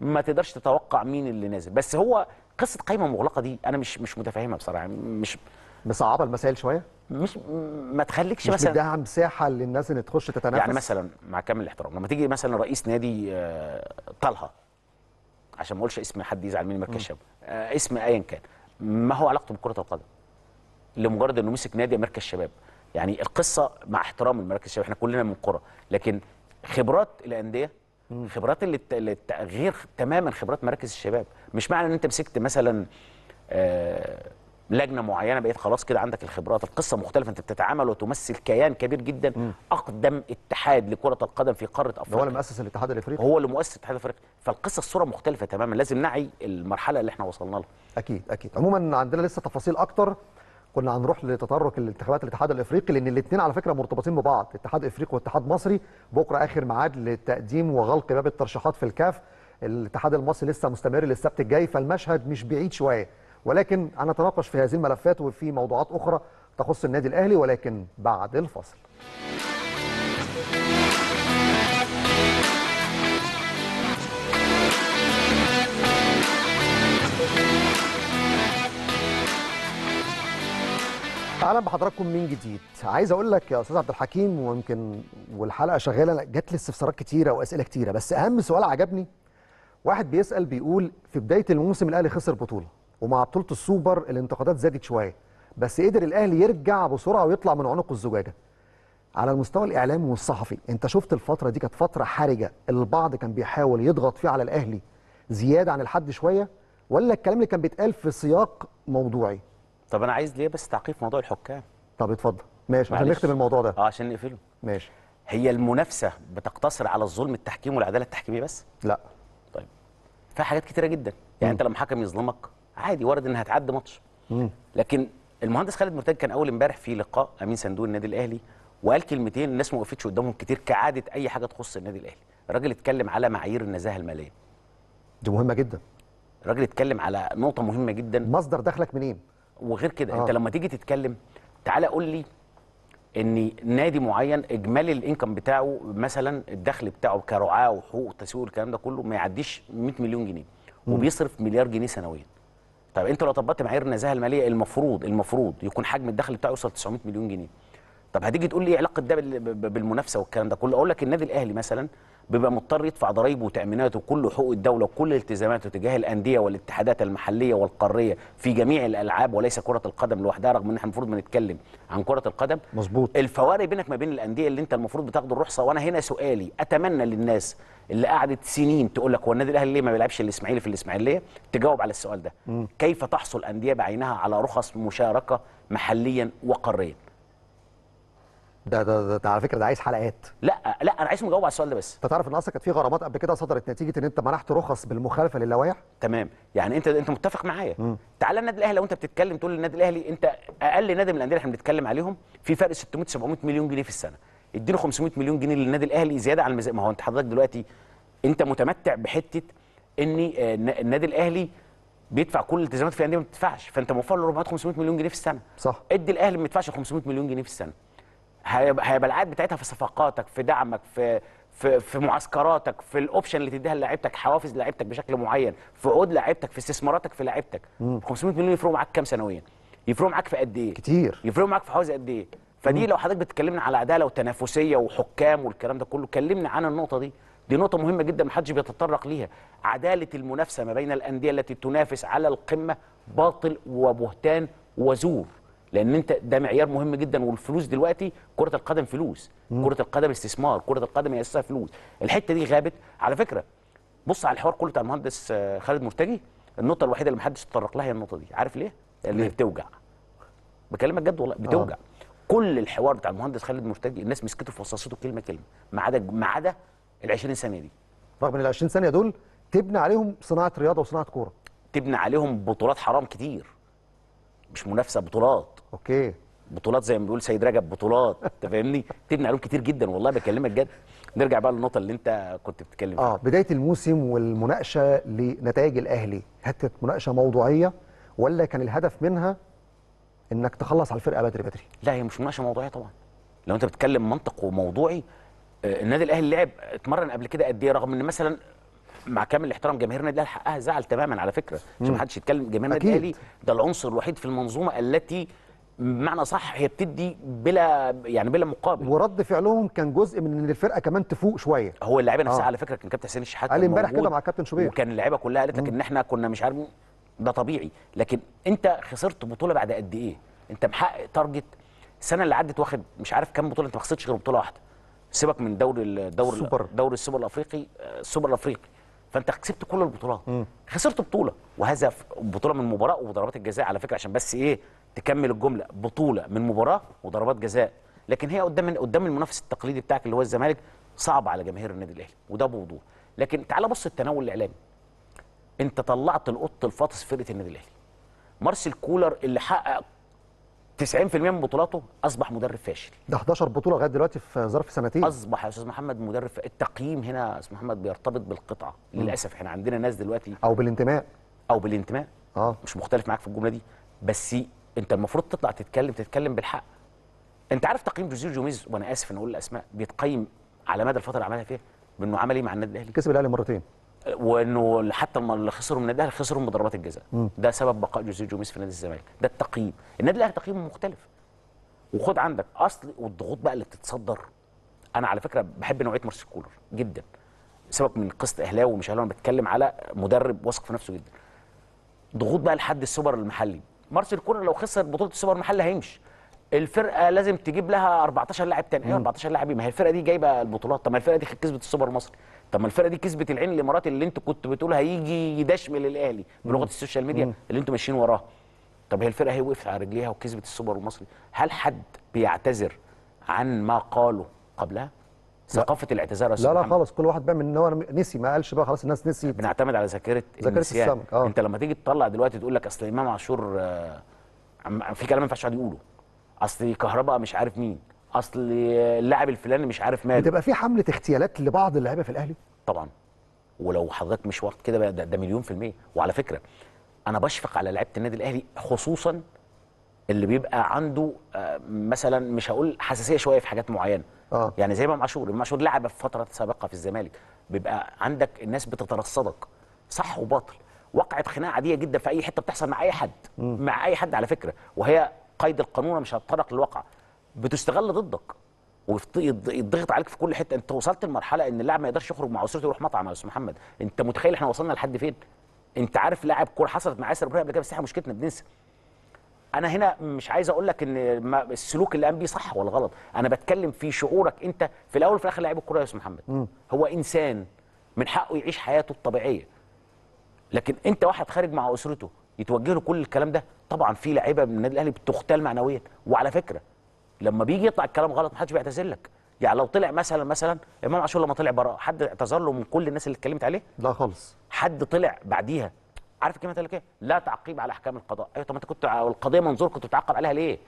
ما تقدرش تتوقع مين اللي نازل بس هو قصه قايمه مغلقه دي انا مش مش متفاهمها بصراحه يعني مش مصعبه المسائل شويه مش ما تخليكش مش مثلا مش مساحه للناس ان تخش تتنافس يعني مثلا مع كامل الاحترام لما تيجي مثلا رئيس نادي آه، طلها عشان ما اقولش اسم حد يزعل مني مركز شباب آه، اسم ايا كان ما هو علاقته بكره القدم لمجرد انه مسك نادي مركز الشباب يعني القصه مع احترام المركز الشباب احنا كلنا من قرى لكن خبرات الانديه خبرات اللي تماما خبرات مراكز الشباب مش معنى ان انت مسكت مثلا آه لجنه معينه بقيت خلاص كده عندك الخبرات القصه مختلفه انت بتتعامل وتمثل كيان كبير جدا م. اقدم اتحاد لكره القدم في قاره افريقيا هو اللي مؤسس الاتحاد الافريقي هو اللي مؤسس الاتحاد الافريقي فالقصه الصوره مختلفه تماما لازم نعي المرحله اللي احنا وصلنا لها اكيد اكيد عموما عندنا لسه تفاصيل اكتر كنا هنروح لتطرق الانتخابات الاتحاد الافريقي لان الاثنين على فكره مرتبطين ببعض اتحاد افريقي واتحاد مصري بكره اخر ميعاد للتقديم وغلق باب الترشيحات في الكاف الاتحاد المصري لسه مستمر للسبت الجاي فالمشهد مش بعيد شويه ولكن هنتناقش في هذه الملفات وفي موضوعات أخرى تخص النادي الأهلي ولكن بعد الفصل اهلا بحضراتكم من جديد عايز اقول لك يا استاذ عبد الحكيم ويمكن والحلقه شغاله جات لي استفسارات كتيره واسئله كتيره بس اهم سؤال عجبني واحد بيسال بيقول في بدايه الموسم الاهلي خسر بطوله ومع بطوله السوبر الانتقادات زادت شويه بس قدر الاهلي يرجع بسرعه ويطلع من عنق الزجاجه على المستوى الاعلامي والصحفي انت شفت الفتره دي كانت فتره حرجه البعض كان بيحاول يضغط فيها على الاهلي زياده عن الحد شويه ولا الكلام اللي كان بيتقال في سياق موضوعي طب انا عايز ليه بس تعقيب موضوع الحكام طب اتفضل ماشي عشان نختم الموضوع ده اه عشان نقفله ماشي هي المنافسه بتقتصر على الظلم التحكيمي والعداله التحكيميه بس لا طيب في حاجات كتيره جدا يعني م. انت لما حكم يظلمك عادي وارد انها تعدي ماتش لكن المهندس خالد مرتج كان اول امبارح في لقاء امين صندوق النادي الاهلي وقال كلمتين الناس ما وقفتش قدامهم كتير كعاده اي حاجه تخص النادي الاهلي الراجل اتكلم على معايير النزاهه الماليه دي مهمه جدا الراجل اتكلم على نقطه مهمه جدا مصدر دخلك منين وغير كده آه. انت لما تيجي تتكلم تعالى قول لي ان نادي معين اجمالي الانكم بتاعه مثلا الدخل بتاعه كرعاه وحقوق وتسويق والكلام ده كله ما يعديش 100 مليون جنيه وبيصرف مليار جنيه سنويا طب انت لو طبقت معايير النزاهه الماليه المفروض المفروض يكون حجم الدخل بتاعه يوصل 900 مليون جنيه طب هتيجي تقول لي ايه علاقه ده بالمنافسه والكلام ده كله اقول لك النادي الاهلي مثلا بيبقى مضطر يدفع ضرائبه وتاميناته وكل حقوق الدوله وكل التزاماته تجاه الانديه والاتحادات المحليه والقاريه في جميع الالعاب وليس كره القدم لوحدها رغم ان احنا المفروض بنتكلم عن كره القدم مظبوط الفوارق بينك ما بين الانديه اللي انت المفروض بتاخد الرخصه وانا هنا سؤالي اتمنى للناس اللي قعدت سنين تقول لك هو النادي الاهلي ليه ما بيلعبش الاسماعيلي في الاسماعيليه تجاوب على السؤال ده م. كيف تحصل انديه بعينها على رخص مشاركه محليا وقاريا ده, ده ده, ده على فكره ده عايز حلقات لا لا انا عايز مجاوب على السؤال ده بس انت تعرف ان اصلا كانت في غرامات قبل كده صدرت نتيجه ان انت منحت رخص بالمخالفه للوائح تمام يعني انت انت متفق معايا تعالى النادي الاهلي لو انت بتتكلم تقول للنادي الاهلي انت اقل نادي من الانديه اللي احنا بنتكلم عليهم في فرق 600 700 مليون جنيه في السنه اديله 500 مليون جنيه للنادي الاهلي زياده على الميزان ما هو انت حضرتك دلوقتي انت متمتع بحته ان آه، النادي الاهلي بيدفع كل التزاماته في الانديه ما بتدفعش فانت موفر له 400 500 مليون جنيه في السنه صح ادي الاهلي ما بيدفعش 500 مليون جنيه في السنه هيبقى العائد بتاعتها في صفقاتك في دعمك في في في معسكراتك في الاوبشن اللي تديها للاعيبتك حوافز لعيبتك بشكل معين في عقود لعيبتك في استثماراتك في لعيبتك 500 مليون يفرقوا معاك كام سنويا يفرقوا معاك في قد ايه كتير يفرقوا معاك في حوافز قد ايه فدي لو حضرتك بتكلمنا على عداله وتنافسيه وحكام والكلام ده كله كلمنا عن النقطه دي دي نقطه مهمه جدا محدش بيتطرق ليها عداله المنافسه ما بين الانديه التي تنافس على القمه باطل وبهتان وزور لان انت ده معيار مهم جدا والفلوس دلوقتي كره القدم فلوس مم. كره القدم استثمار كره القدم ياسسها فلوس الحته دي غابت على فكره بص على الحوار كله بتاع المهندس آه، خالد مرتجي النقطه الوحيده اللي محدش اتطرق لها هي النقطه دي عارف ليه اللي بتوجع بكلمك جد والله بتوجع آه. كل الحوار بتاع المهندس خالد مرتجي الناس مسكته فصصته كلمه كلمه ما عدا ما عدا ال 20 ثانيه دي رغم ان ال 20 ثانيه دول تبني عليهم صناعه رياضه وصناعه كوره تبني عليهم بطولات حرام كتير مش منافسه بطولات اوكي بطولات زي ما بيقول سيد رجب بطولات انت فاهمني تبني علوم كتير جدا والله بكلمك جد نرجع بقى للنقطه اللي انت كنت بتتكلم فيها اه بدايه الموسم والمناقشه لنتائج الاهلي هل كانت مناقشه موضوعيه ولا كان الهدف منها انك تخلص على الفرقه بدري بدري لا هي مش مناقشه موضوعيه طبعا لو انت بتتكلم منطق وموضوعي آه، النادي الاهلي لعب اتمرن قبل كده قد ايه رغم ان مثلا مع كامل احترام جماهير النادي الاهلي حقها زعل تماما على فكره عشان ما حدش يتكلم جماهير النادي الاهلي ده العنصر الوحيد في المنظومه التي بمعنى صح هي بتدي بلا يعني بلا مقابل ورد فعلهم كان جزء من ان الفرقه كمان تفوق شويه هو اللعيبه نفسها آه. على فكره كان كابتن حسين الشحات قال امبارح كده مع كابتن شوبير وكان اللعيبه كلها قالت لك ان احنا كنا مش عارفين ده طبيعي لكن انت خسرت بطوله بعد قد ايه انت محقق تارجت السنه اللي عدت واخد مش عارف كام بطوله انت ما خسرتش غير بطوله واحده سيبك من دوري الدوري السوبر دوري السوبر الافريقي السوبر آه، الافريقي فانت كسبت كل البطولات خسرت بطوله وهذا بطوله من مباراه وضربات الجزاء على فكره عشان بس ايه تكمل الجمله بطوله من مباراه وضربات جزاء لكن هي قدام قدام المنافس التقليدي بتاعك اللي هو الزمالك صعب على جماهير النادي الاهلي وده بوضوح لكن تعال بص التناول الاعلامي انت طلعت القط الفاطس فرقه النادي الاهلي مارسيل كولر اللي حقق 90% من بطولاته اصبح مدرب فاشل ده 11 بطوله لغايه دلوقتي في ظرف سنتين اصبح يا استاذ محمد مدرب التقييم هنا يا استاذ محمد بيرتبط بالقطعه للاسف احنا عندنا ناس دلوقتي او بالانتماء او بالانتماء اه مش مختلف معاك في الجمله دي بس انت المفروض تطلع تتكلم تتكلم بالحق انت عارف تقييم جوزيه جوميز وانا اسف ان اقول الاسماء بيتقيم على مدى الفتره اللي عملها فيها بانه عمل ايه مع النادي الاهلي كسب الاهلي مرتين وانه حتى اللي خسروا من النادي الاهلي خسروا من ضربات الجزاء ده سبب بقاء جوزيه جوميز في نادي الزمالك ده التقييم النادي الاهلي تقييمه مختلف وخد عندك اصل والضغوط بقى اللي بتتصدر انا على فكره بحب نوعيه مارسيل كولر جدا سبب من قصه اهلاوي ومش اهلاوي انا بتكلم على مدرب واثق في نفسه جدا ضغوط بقى لحد السوبر المحلي مارسيل كولر لو خسر بطوله السوبر المحلي هيمشي الفرقه لازم تجيب لها 14 لاعب تاني ايه 14 لاعب ما هي الفرقه دي جايبه البطولات طب ما الفرقه دي كسبت السوبر المصري طب ما الفرقه دي كسبت العين الاماراتي اللي انت كنت بتقول هيجي يدشمل الاهلي بلغه السوشيال ميديا اللي انتوا ماشيين وراها طب هي الفرقه هي وقفت على رجليها وكسبت السوبر المصري هل حد بيعتذر عن ما قاله قبلها ثقافه الاعتذار لا لا خالص كل واحد بيعمل ان هو نسي ما قالش بقى خلاص الناس نسيت بنعتمد على ذاكره ذاكره السمك. آه. انت لما تيجي تطلع دلوقتي تقول لك اصل امام عاشور آه في كلام ما ينفعش حد يقوله اصل كهرباء مش عارف مين اصل اللاعب الفلاني مش عارف ماله بتبقى في حمله اغتيالات لبعض اللعيبه في الاهلي طبعا ولو حضرتك مش واخد كده ده مليون في الميه وعلى فكره انا بشفق على لعيبه النادي الاهلي خصوصا اللي بيبقى عنده آه، مثلا مش هقول حساسيه شويه في حاجات معينه آه. يعني زي امام عاشور امام عاشور لعب في فتره سابقه في الزمالك بيبقى عندك الناس بتترصدك صح وباطل وقعت خناقه عاديه جدا في اي حته بتحصل مع اي حد م. مع اي حد على فكره وهي قيد القانون مش هتطرق للواقع بتستغل ضدك ويضغط عليك في كل حته انت وصلت لمرحله ان اللاعب ما يقدرش يخرج مع اسرته يروح مطعم يا استاذ محمد انت متخيل احنا وصلنا لحد فين انت عارف لاعب كوره حصلت مع ياسر ابراهيم قبل كده بس احنا مشكلتنا بننسى انا هنا مش عايز اقول لك ان السلوك اللي قام بيه صح ولا غلط انا بتكلم في شعورك انت في الاول وفي الاخر لعيب الكوره يا استاذ محمد م. هو انسان من حقه يعيش حياته الطبيعيه لكن انت واحد خارج مع اسرته يتوجه له كل الكلام ده طبعا في لعيبه من النادي الاهلي بتختال معنويا وعلى فكره لما بيجي يطلع الكلام غلط محدش بيعتذر لك يعني لو طلع مثلا مثلا امام عاشور لما طلع براءه حد اعتذر له من كل الناس اللي اتكلمت عليه لا خالص حد طلع بعديها عارف الكلمه قال لك ايه؟ لا تعقيب على احكام القضاء ايوه طب ما انت كنت القضيه منظور كنت بتعقب عليها ليه؟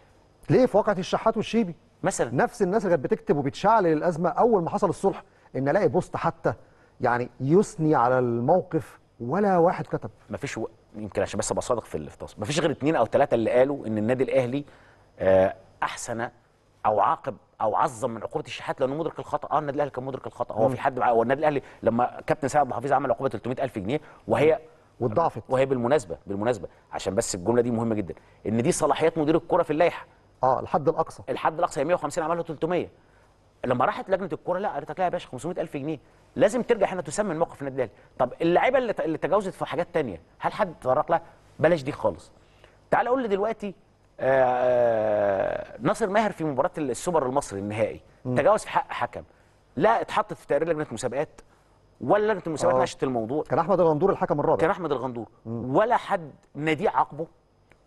ليه في وقعه الشحات والشيبي؟ مثلا نفس الناس اللي كانت بتكتب وبتشعل الازمه اول ما حصل الصلح ان الاقي بوست حتى يعني يثني على الموقف ولا واحد كتب مفيش و... يمكن عشان بس ابقى صادق في الافتصاص مفيش غير اثنين او ثلاثه اللي قالوا ان النادي الاهلي آه، احسن او عاقب او عظم من عقوبه الشحات لانه مدرك الخطا اه النادي الاهلي كان مدرك الخطا هو في حد هو النادي الاهلي لما كابتن سعد الحفيظ عمل عقوبه 300000 جنيه وهي واتضعفت وهي بالمناسبه بالمناسبه عشان بس الجمله دي مهمه جدا ان دي صلاحيات مدير الكره في اللائحه اه الحد الاقصى الحد الاقصى هي 150 عملها 300 لما راحت لجنه الكره لا قالت لك لا يا باشا 500000 جنيه لازم ترجع هنا تسمي الموقف النادي الاهلي طب اللعيبه اللي اللي تجاوزت في حاجات ثانيه هل حد تطرق لها بلاش دي خالص تعال قول لي دلوقتي آه،, آه ناصر ماهر في مباراه السوبر المصري النهائي تجاوز في حق حكم لا اتحطت في تقرير لجنه مسابقات ولا لجنه المسابقات آه. ناقشت الموضوع كان احمد الغندور الحكم الرابع كان احمد الغندور مم. ولا حد ناديه عاقبه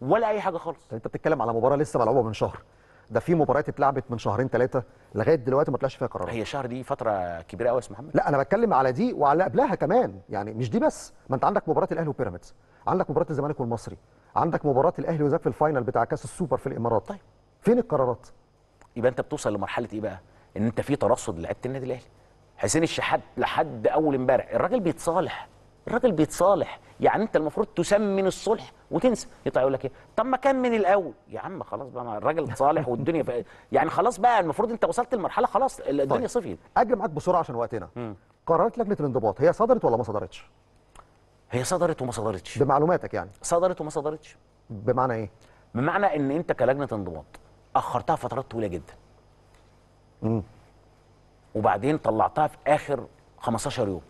ولا اي حاجه خالص انت بتتكلم على مباراه لسه ملعوبه من شهر ده في مباريات اتلعبت من شهرين ثلاثه لغايه دلوقتي ما طلعش فيها قرار هي شهر دي فتره كبيره قوي يا استاذ محمد لا انا بتكلم على دي وعلى قبلها كمان يعني مش دي بس ما انت عندك مباراه الاهلي وبيراميدز عندك مباراه الزمالك والمصري عندك مباراه الاهلي وزاك في الفاينل بتاع كاس السوبر في الامارات طيب فين القرارات يبقى انت بتوصل لمرحله ايه بقى ان انت في ترصد لعيبه النادي الاهلي حسين الشحات لحد اول امبارح الراجل بيتصالح الراجل بيتصالح يعني انت المفروض تسمن الصلح وتنسى يطلع يقول لك ايه طب ما كان من الاول يا عم خلاص بقى الراجل صالح والدنيا ف... يعني خلاص بقى المفروض انت وصلت لمرحله خلاص الدنيا طيب. صفيت اجري معاك بسرعه عشان وقتنا مم. قرارات لجنه الانضباط هي صدرت ولا ما صدرتش هي صدرت وما صدرتش بمعلوماتك يعني صدرت وما صدرتش بمعنى ايه بمعنى ان انت كلجنه انضباط اخرتها فترات طويله جدا امم وبعدين طلعتها في اخر 15 يوم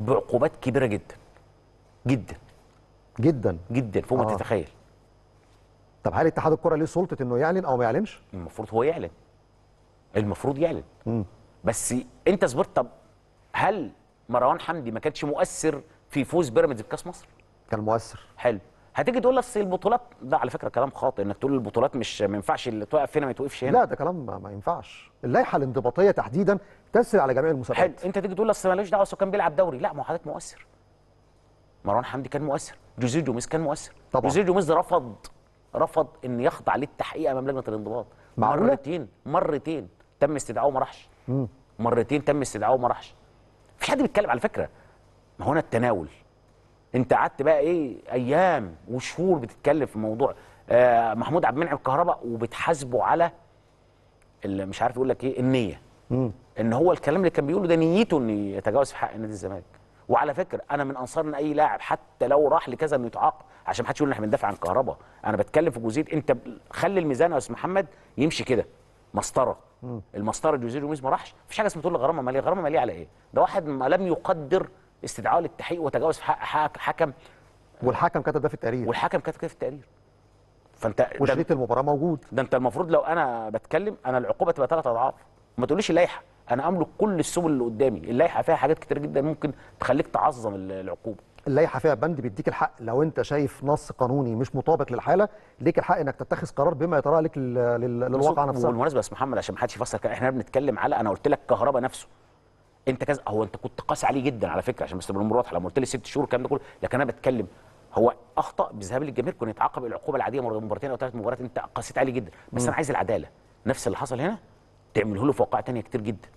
بعقوبات كبيره جدا جدا جدا جدا فوق ما آه. تتخيل طب هل اتحاد الكره ليه سلطه انه يعلن او ما يعلنش المفروض هو يعلن المفروض يعلن م. بس انت صبرت طب هل مروان حمدي ما كانش مؤثر في فوز بيراميدز بكاس مصر كان مؤثر حلو هتيجي تقول اصل البطولات ده على فكره كلام خاطئ انك تقول البطولات مش ما ينفعش اللي توقف هنا ما يتوقفش هنا لا ده كلام ما ينفعش اللائحه الانضباطيه تحديدا تسري على جميع المسابقات حلو انت تيجي تقول اصل مالوش دعوه اصل كان بيلعب دوري لا ما هو حضرتك مؤثر مروان حمدي كان مؤثر جوزيه جوميز كان مؤثر طبعا جوزيه جوميز رفض رفض ان يخضع للتحقيق امام لجنه الانضباط معقولة؟ مرتين مرتين تم استدعائه وما راحش مرتين تم استدعائه وما راحش مفيش حد بيتكلم على فكره ما هنا التناول انت قعدت بقى ايه ايام وشهور بتتكلم في موضوع آه محمود عبد المنعم الكهرباء وبتحاسبه على اللي مش عارف يقول لك ايه النيه مم. ان هو الكلام اللي كان بيقوله ده نيته انه يتجاوز في حق نادي الزمالك وعلى فكره انا من انصار ان اي لاعب حتى لو راح لكذا انه يتعاقب عشان ما حدش يقول ان احنا بندافع عن كهرباء انا بتكلم في جزئيه انت خلي الميزان يا استاذ محمد يمشي كده مسطره المسطره جوزيه جوميز ما راحش مفيش حاجه اسمها تقول غرامه ماليه غرامه ماليه على ايه ده واحد ما لم يقدر استدعاء للتحقيق وتجاوز في حق حكم والحكم كتب ده في التقرير والحكم كتب كده في التقرير فانت وشريط المباراه موجود ده انت المفروض لو انا بتكلم انا العقوبه تبقى ثلاث اضعاف ما تقوليش اللائحه انا املك كل السبل اللي قدامي اللائحه فيها حاجات كتير جدا ممكن تخليك تعظم العقوبه اللائحه فيها بند بيديك الحق لو انت شايف نص قانوني مش مطابق للحاله ليك الحق انك تتخذ قرار بما يتراءى لك للواقع نفسه بالمناسبه يا استاذ محمد عشان ما حدش يفسر احنا بنتكلم على انا قلت لك كهرباء نفسه انت كذا هو انت كنت قاسي عليه جدا على فكره عشان مستر بن واضحه لما قلت لي ست شهور الكلام ده كله لكن انا بتكلم هو اخطا بذهاب للجماهير كان يتعاقب العقوبه العاديه مرتين او ثلاث مباريات انت قاسيت عليه جدا بس م. انا عايز العداله نفس اللي حصل هنا تعمله له في وقائع ثانيه كتير جدا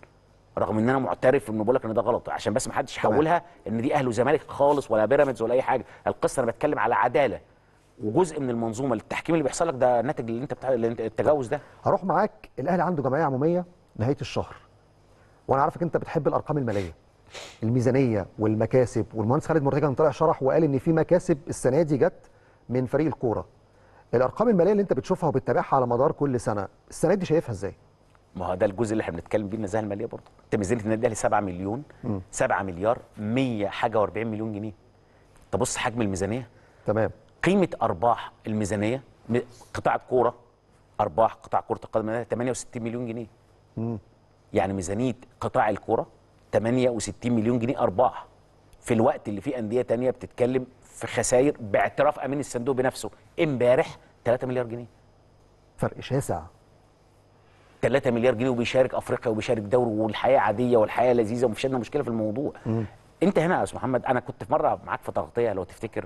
رغم ان انا معترف ان بقول لك ان ده غلط عشان بس ما حدش يحولها ان دي اهل وزمالك خالص ولا بيراميدز ولا اي حاجه القصه انا بتكلم على عداله وجزء من المنظومه التحكيم اللي بيحصل لك ده ناتج اللي انت بتاع التجاوز ده هروح معاك الاهلي عنده جمعيه عموميه نهايه الشهر وانا عارفك انت بتحب الارقام الماليه الميزانيه والمكاسب والمهندس خالد مرتجى طلع شرح وقال ان في مكاسب السنه دي جت من فريق الكوره الارقام الماليه اللي انت بتشوفها وبتتابعها على مدار كل سنه السنه دي شايفها ازاي ما هو ده الجزء اللي احنا بنتكلم بيه الميزانيه الماليه برضه انت ميزانيه النادي الاهلي 7 مليون 7 مليار 100 حاجه و40 مليون جنيه تبص حجم الميزانيه تمام قيمه ارباح الميزانيه قطاع الكوره ارباح قطاع كره القدم 68 مليون جنيه مم. يعني ميزانيه قطاع الكوره 68 مليون جنيه ارباح في الوقت اللي فيه انديه تانية بتتكلم في خسائر باعتراف امين الصندوق بنفسه امبارح 3 مليار جنيه فرق شاسع 3 مليار جنيه وبيشارك افريقيا وبيشارك دوره والحياه عاديه والحياه لذيذه ومفيش عندنا مشكله في الموضوع م. انت هنا يا استاذ محمد انا كنت في مره معاك في تغطيه لو تفتكر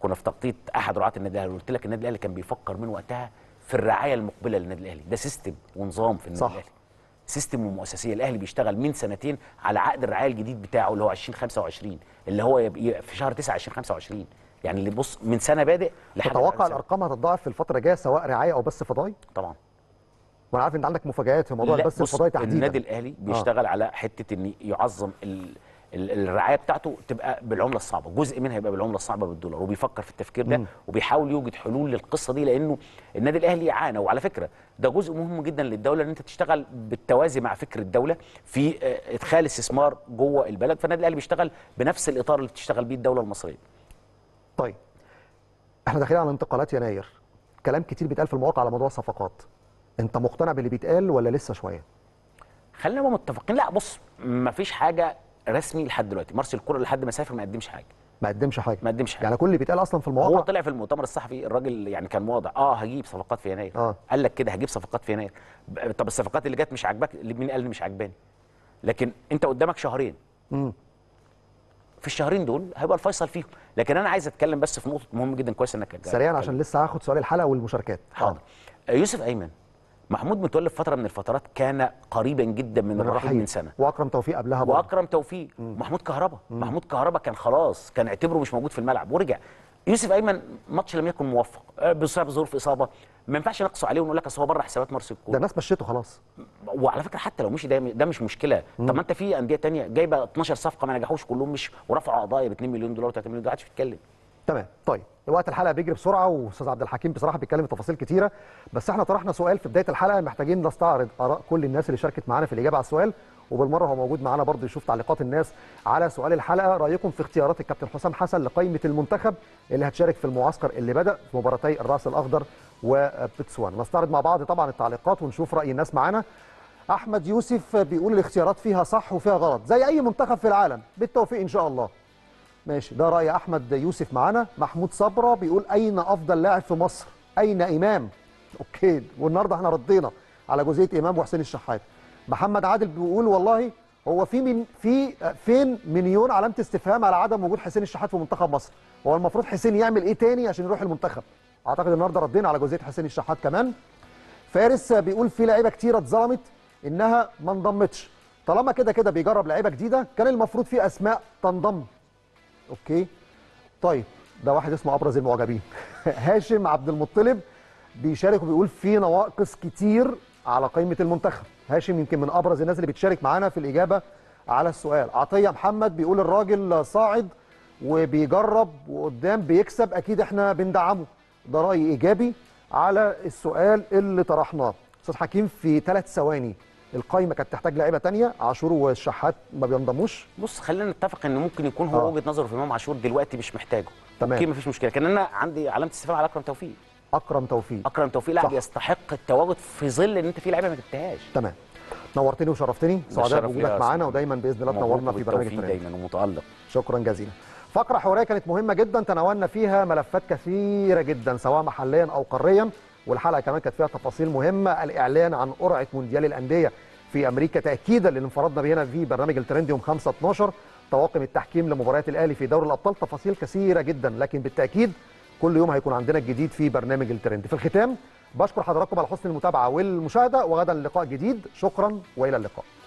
كنا في تغطيه احد رعاه النادي الاهلي قلت لك النادي الاهلي كان بيفكر من وقتها في الرعايه المقبله للنادي الاهلي ده سيستم ونظام في النادي الاهلي سيستم ومؤسسيه الاهلي بيشتغل من سنتين على عقد الرعايه الجديد بتاعه اللي هو 2025 اللي هو في شهر 9 2025 يعني اللي بص من سنه بادئ لحد تتوقع الارقام هتتضاعف في الفتره الجايه سواء رعايه او بس فضائي طبعا وانا عارف ان عندك مفاجات في موضوع البث الفضائي تحديدا النادي الاهلي بيشتغل آه. على حته ان يعظم ال... الرعايه بتاعته تبقى بالعمله الصعبه جزء منها يبقى بالعمله الصعبه بالدولار وبيفكر في التفكير ده وبيحاول يوجد حلول للقصه دي لانه النادي الاهلي عانى وعلى فكره ده جزء مهم جدا للدوله ان انت تشتغل بالتوازي مع فكر الدوله في آه، ادخال استثمار جوه البلد فالنادي الاهلي بيشتغل بنفس الاطار اللي بتشتغل بيه الدوله المصريه طيب احنا داخلين على انتقالات يناير كلام كتير بيتقال في المواقع على موضوع الصفقات انت مقتنع باللي بيتقال ولا لسه شويه خلينا متفقين لا بص مفيش حاجه رسمي لحد دلوقتي مارسيل كولر لحد ما سافر ما قدمش حاجه ما قدمش حاجه ما قدمش حاجه يعني كل اللي بيتقال اصلا في المواقع هو طلع في المؤتمر الصحفي الراجل يعني كان واضح اه هجيب صفقات في يناير آه. قال لك كده هجيب صفقات في يناير طب الصفقات اللي جت مش عاجباك مين قال مش عاجباني لكن انت قدامك شهرين امم في الشهرين دول هيبقى الفيصل فيهم لكن انا عايز اتكلم بس في نقطه مهمه جدا كويس انك سريعا عشان لسه هاخد سؤال الحلقه والمشاركات حاضر آه. يوسف ايمن محمود متولي في فتره من الفترات كان قريبا جدا من, من الرحيل من سنه واكرم توفيق قبلها برضه واكرم توفيق مم. محمود كهربا مم. محمود كهربا كان خلاص كان اعتبره مش موجود في الملعب ورجع يوسف ايمن ماتش لم يكن موفق آه، بسبب ظروف اصابه ما ينفعش نقص عليه ونقول لك اصل هو بره حسابات مارسيل الكوره ده الناس مشيته خلاص وعلى فكره حتى لو مشي ده ده مش مشكله مم. طب ما انت في انديه ثانيه جايبه 12 صفقه ما نجحوش كلهم مش ورفعوا قضايا ب 2 مليون دولار و 3 مليون دولار ما حدش بيتكلم تمام طيب وقت الحلقه بيجري بسرعه واستاذ عبد الحكيم بصراحه بيتكلم في تفاصيل كتيره بس احنا طرحنا سؤال في بدايه الحلقه محتاجين نستعرض اراء كل الناس اللي شاركت معانا في الاجابه على السؤال وبالمره هو موجود معانا برضه يشوف تعليقات الناس على سؤال الحلقه رايكم في اختيارات الكابتن حسام حسن لقائمه المنتخب اللي هتشارك في المعسكر اللي بدا في مباراتي الراس الاخضر وبتسوان نستعرض مع بعض طبعا التعليقات ونشوف راي الناس معانا احمد يوسف بيقول الاختيارات فيها صح وفيها غلط زي اي منتخب في العالم بالتوفيق ان شاء الله ماشي ده راي احمد يوسف معانا محمود صبره بيقول اين افضل لاعب في مصر اين امام اوكي والنهارده احنا ردينا على جزئيه امام وحسين الشحات محمد عادل بيقول والله هو في من في فين مليون علامه استفهام على عدم وجود حسين الشحات في منتخب مصر هو المفروض حسين يعمل ايه تاني عشان يروح المنتخب اعتقد النهارده ردينا على جزئيه حسين الشحات كمان فارس بيقول في لعيبه كتيره اتظلمت انها ما انضمتش طالما كده كده بيجرب لعيبه جديده كان المفروض في اسماء تنضم اوكي طيب ده واحد اسمه ابرز المعجبين هاشم عبد المطلب بيشارك وبيقول في نواقص كتير على قائمه المنتخب هاشم يمكن من ابرز الناس اللي بتشارك معانا في الاجابه على السؤال عطيه محمد بيقول الراجل صاعد وبيجرب وقدام بيكسب اكيد احنا بندعمه ده راي ايجابي على السؤال اللي طرحناه استاذ حكيم في ثلاث ثواني القايمه كانت تحتاج لعيبه تانية عاشور والشحات ما بينضموش بص خلينا نتفق ان ممكن يكون هو آه. وجهه نظره في امام عاشور دلوقتي مش محتاجه تمام اوكي مفيش مشكله كان انا عندي علامه استفهام على اكرم توفيق اكرم توفيق اكرم توفيق لاعب يستحق التواجد في ظل ان انت في لعيبه ما جبتهاش تمام نورتني وشرفتني سعداء بوجودك معانا ودايما باذن الله تنورنا في برنامج دايما ومتالق شكرا جزيلا فقره حواريه كانت مهمه جدا تناولنا فيها ملفات كثيره جدا سواء محليا او قاريا والحلقه كمان كانت فيها تفاصيل مهمه الاعلان عن قرعه مونديال الانديه في امريكا تاكيدا لانفرادنا انفردنا في برنامج الترند يوم 5 12 طواقم التحكيم لمباريات الاهلي في دوري الابطال تفاصيل كثيره جدا لكن بالتاكيد كل يوم هيكون عندنا الجديد في برنامج الترند في الختام بشكر حضراتكم على حسن المتابعه والمشاهده وغدا لقاء جديد شكرا والى اللقاء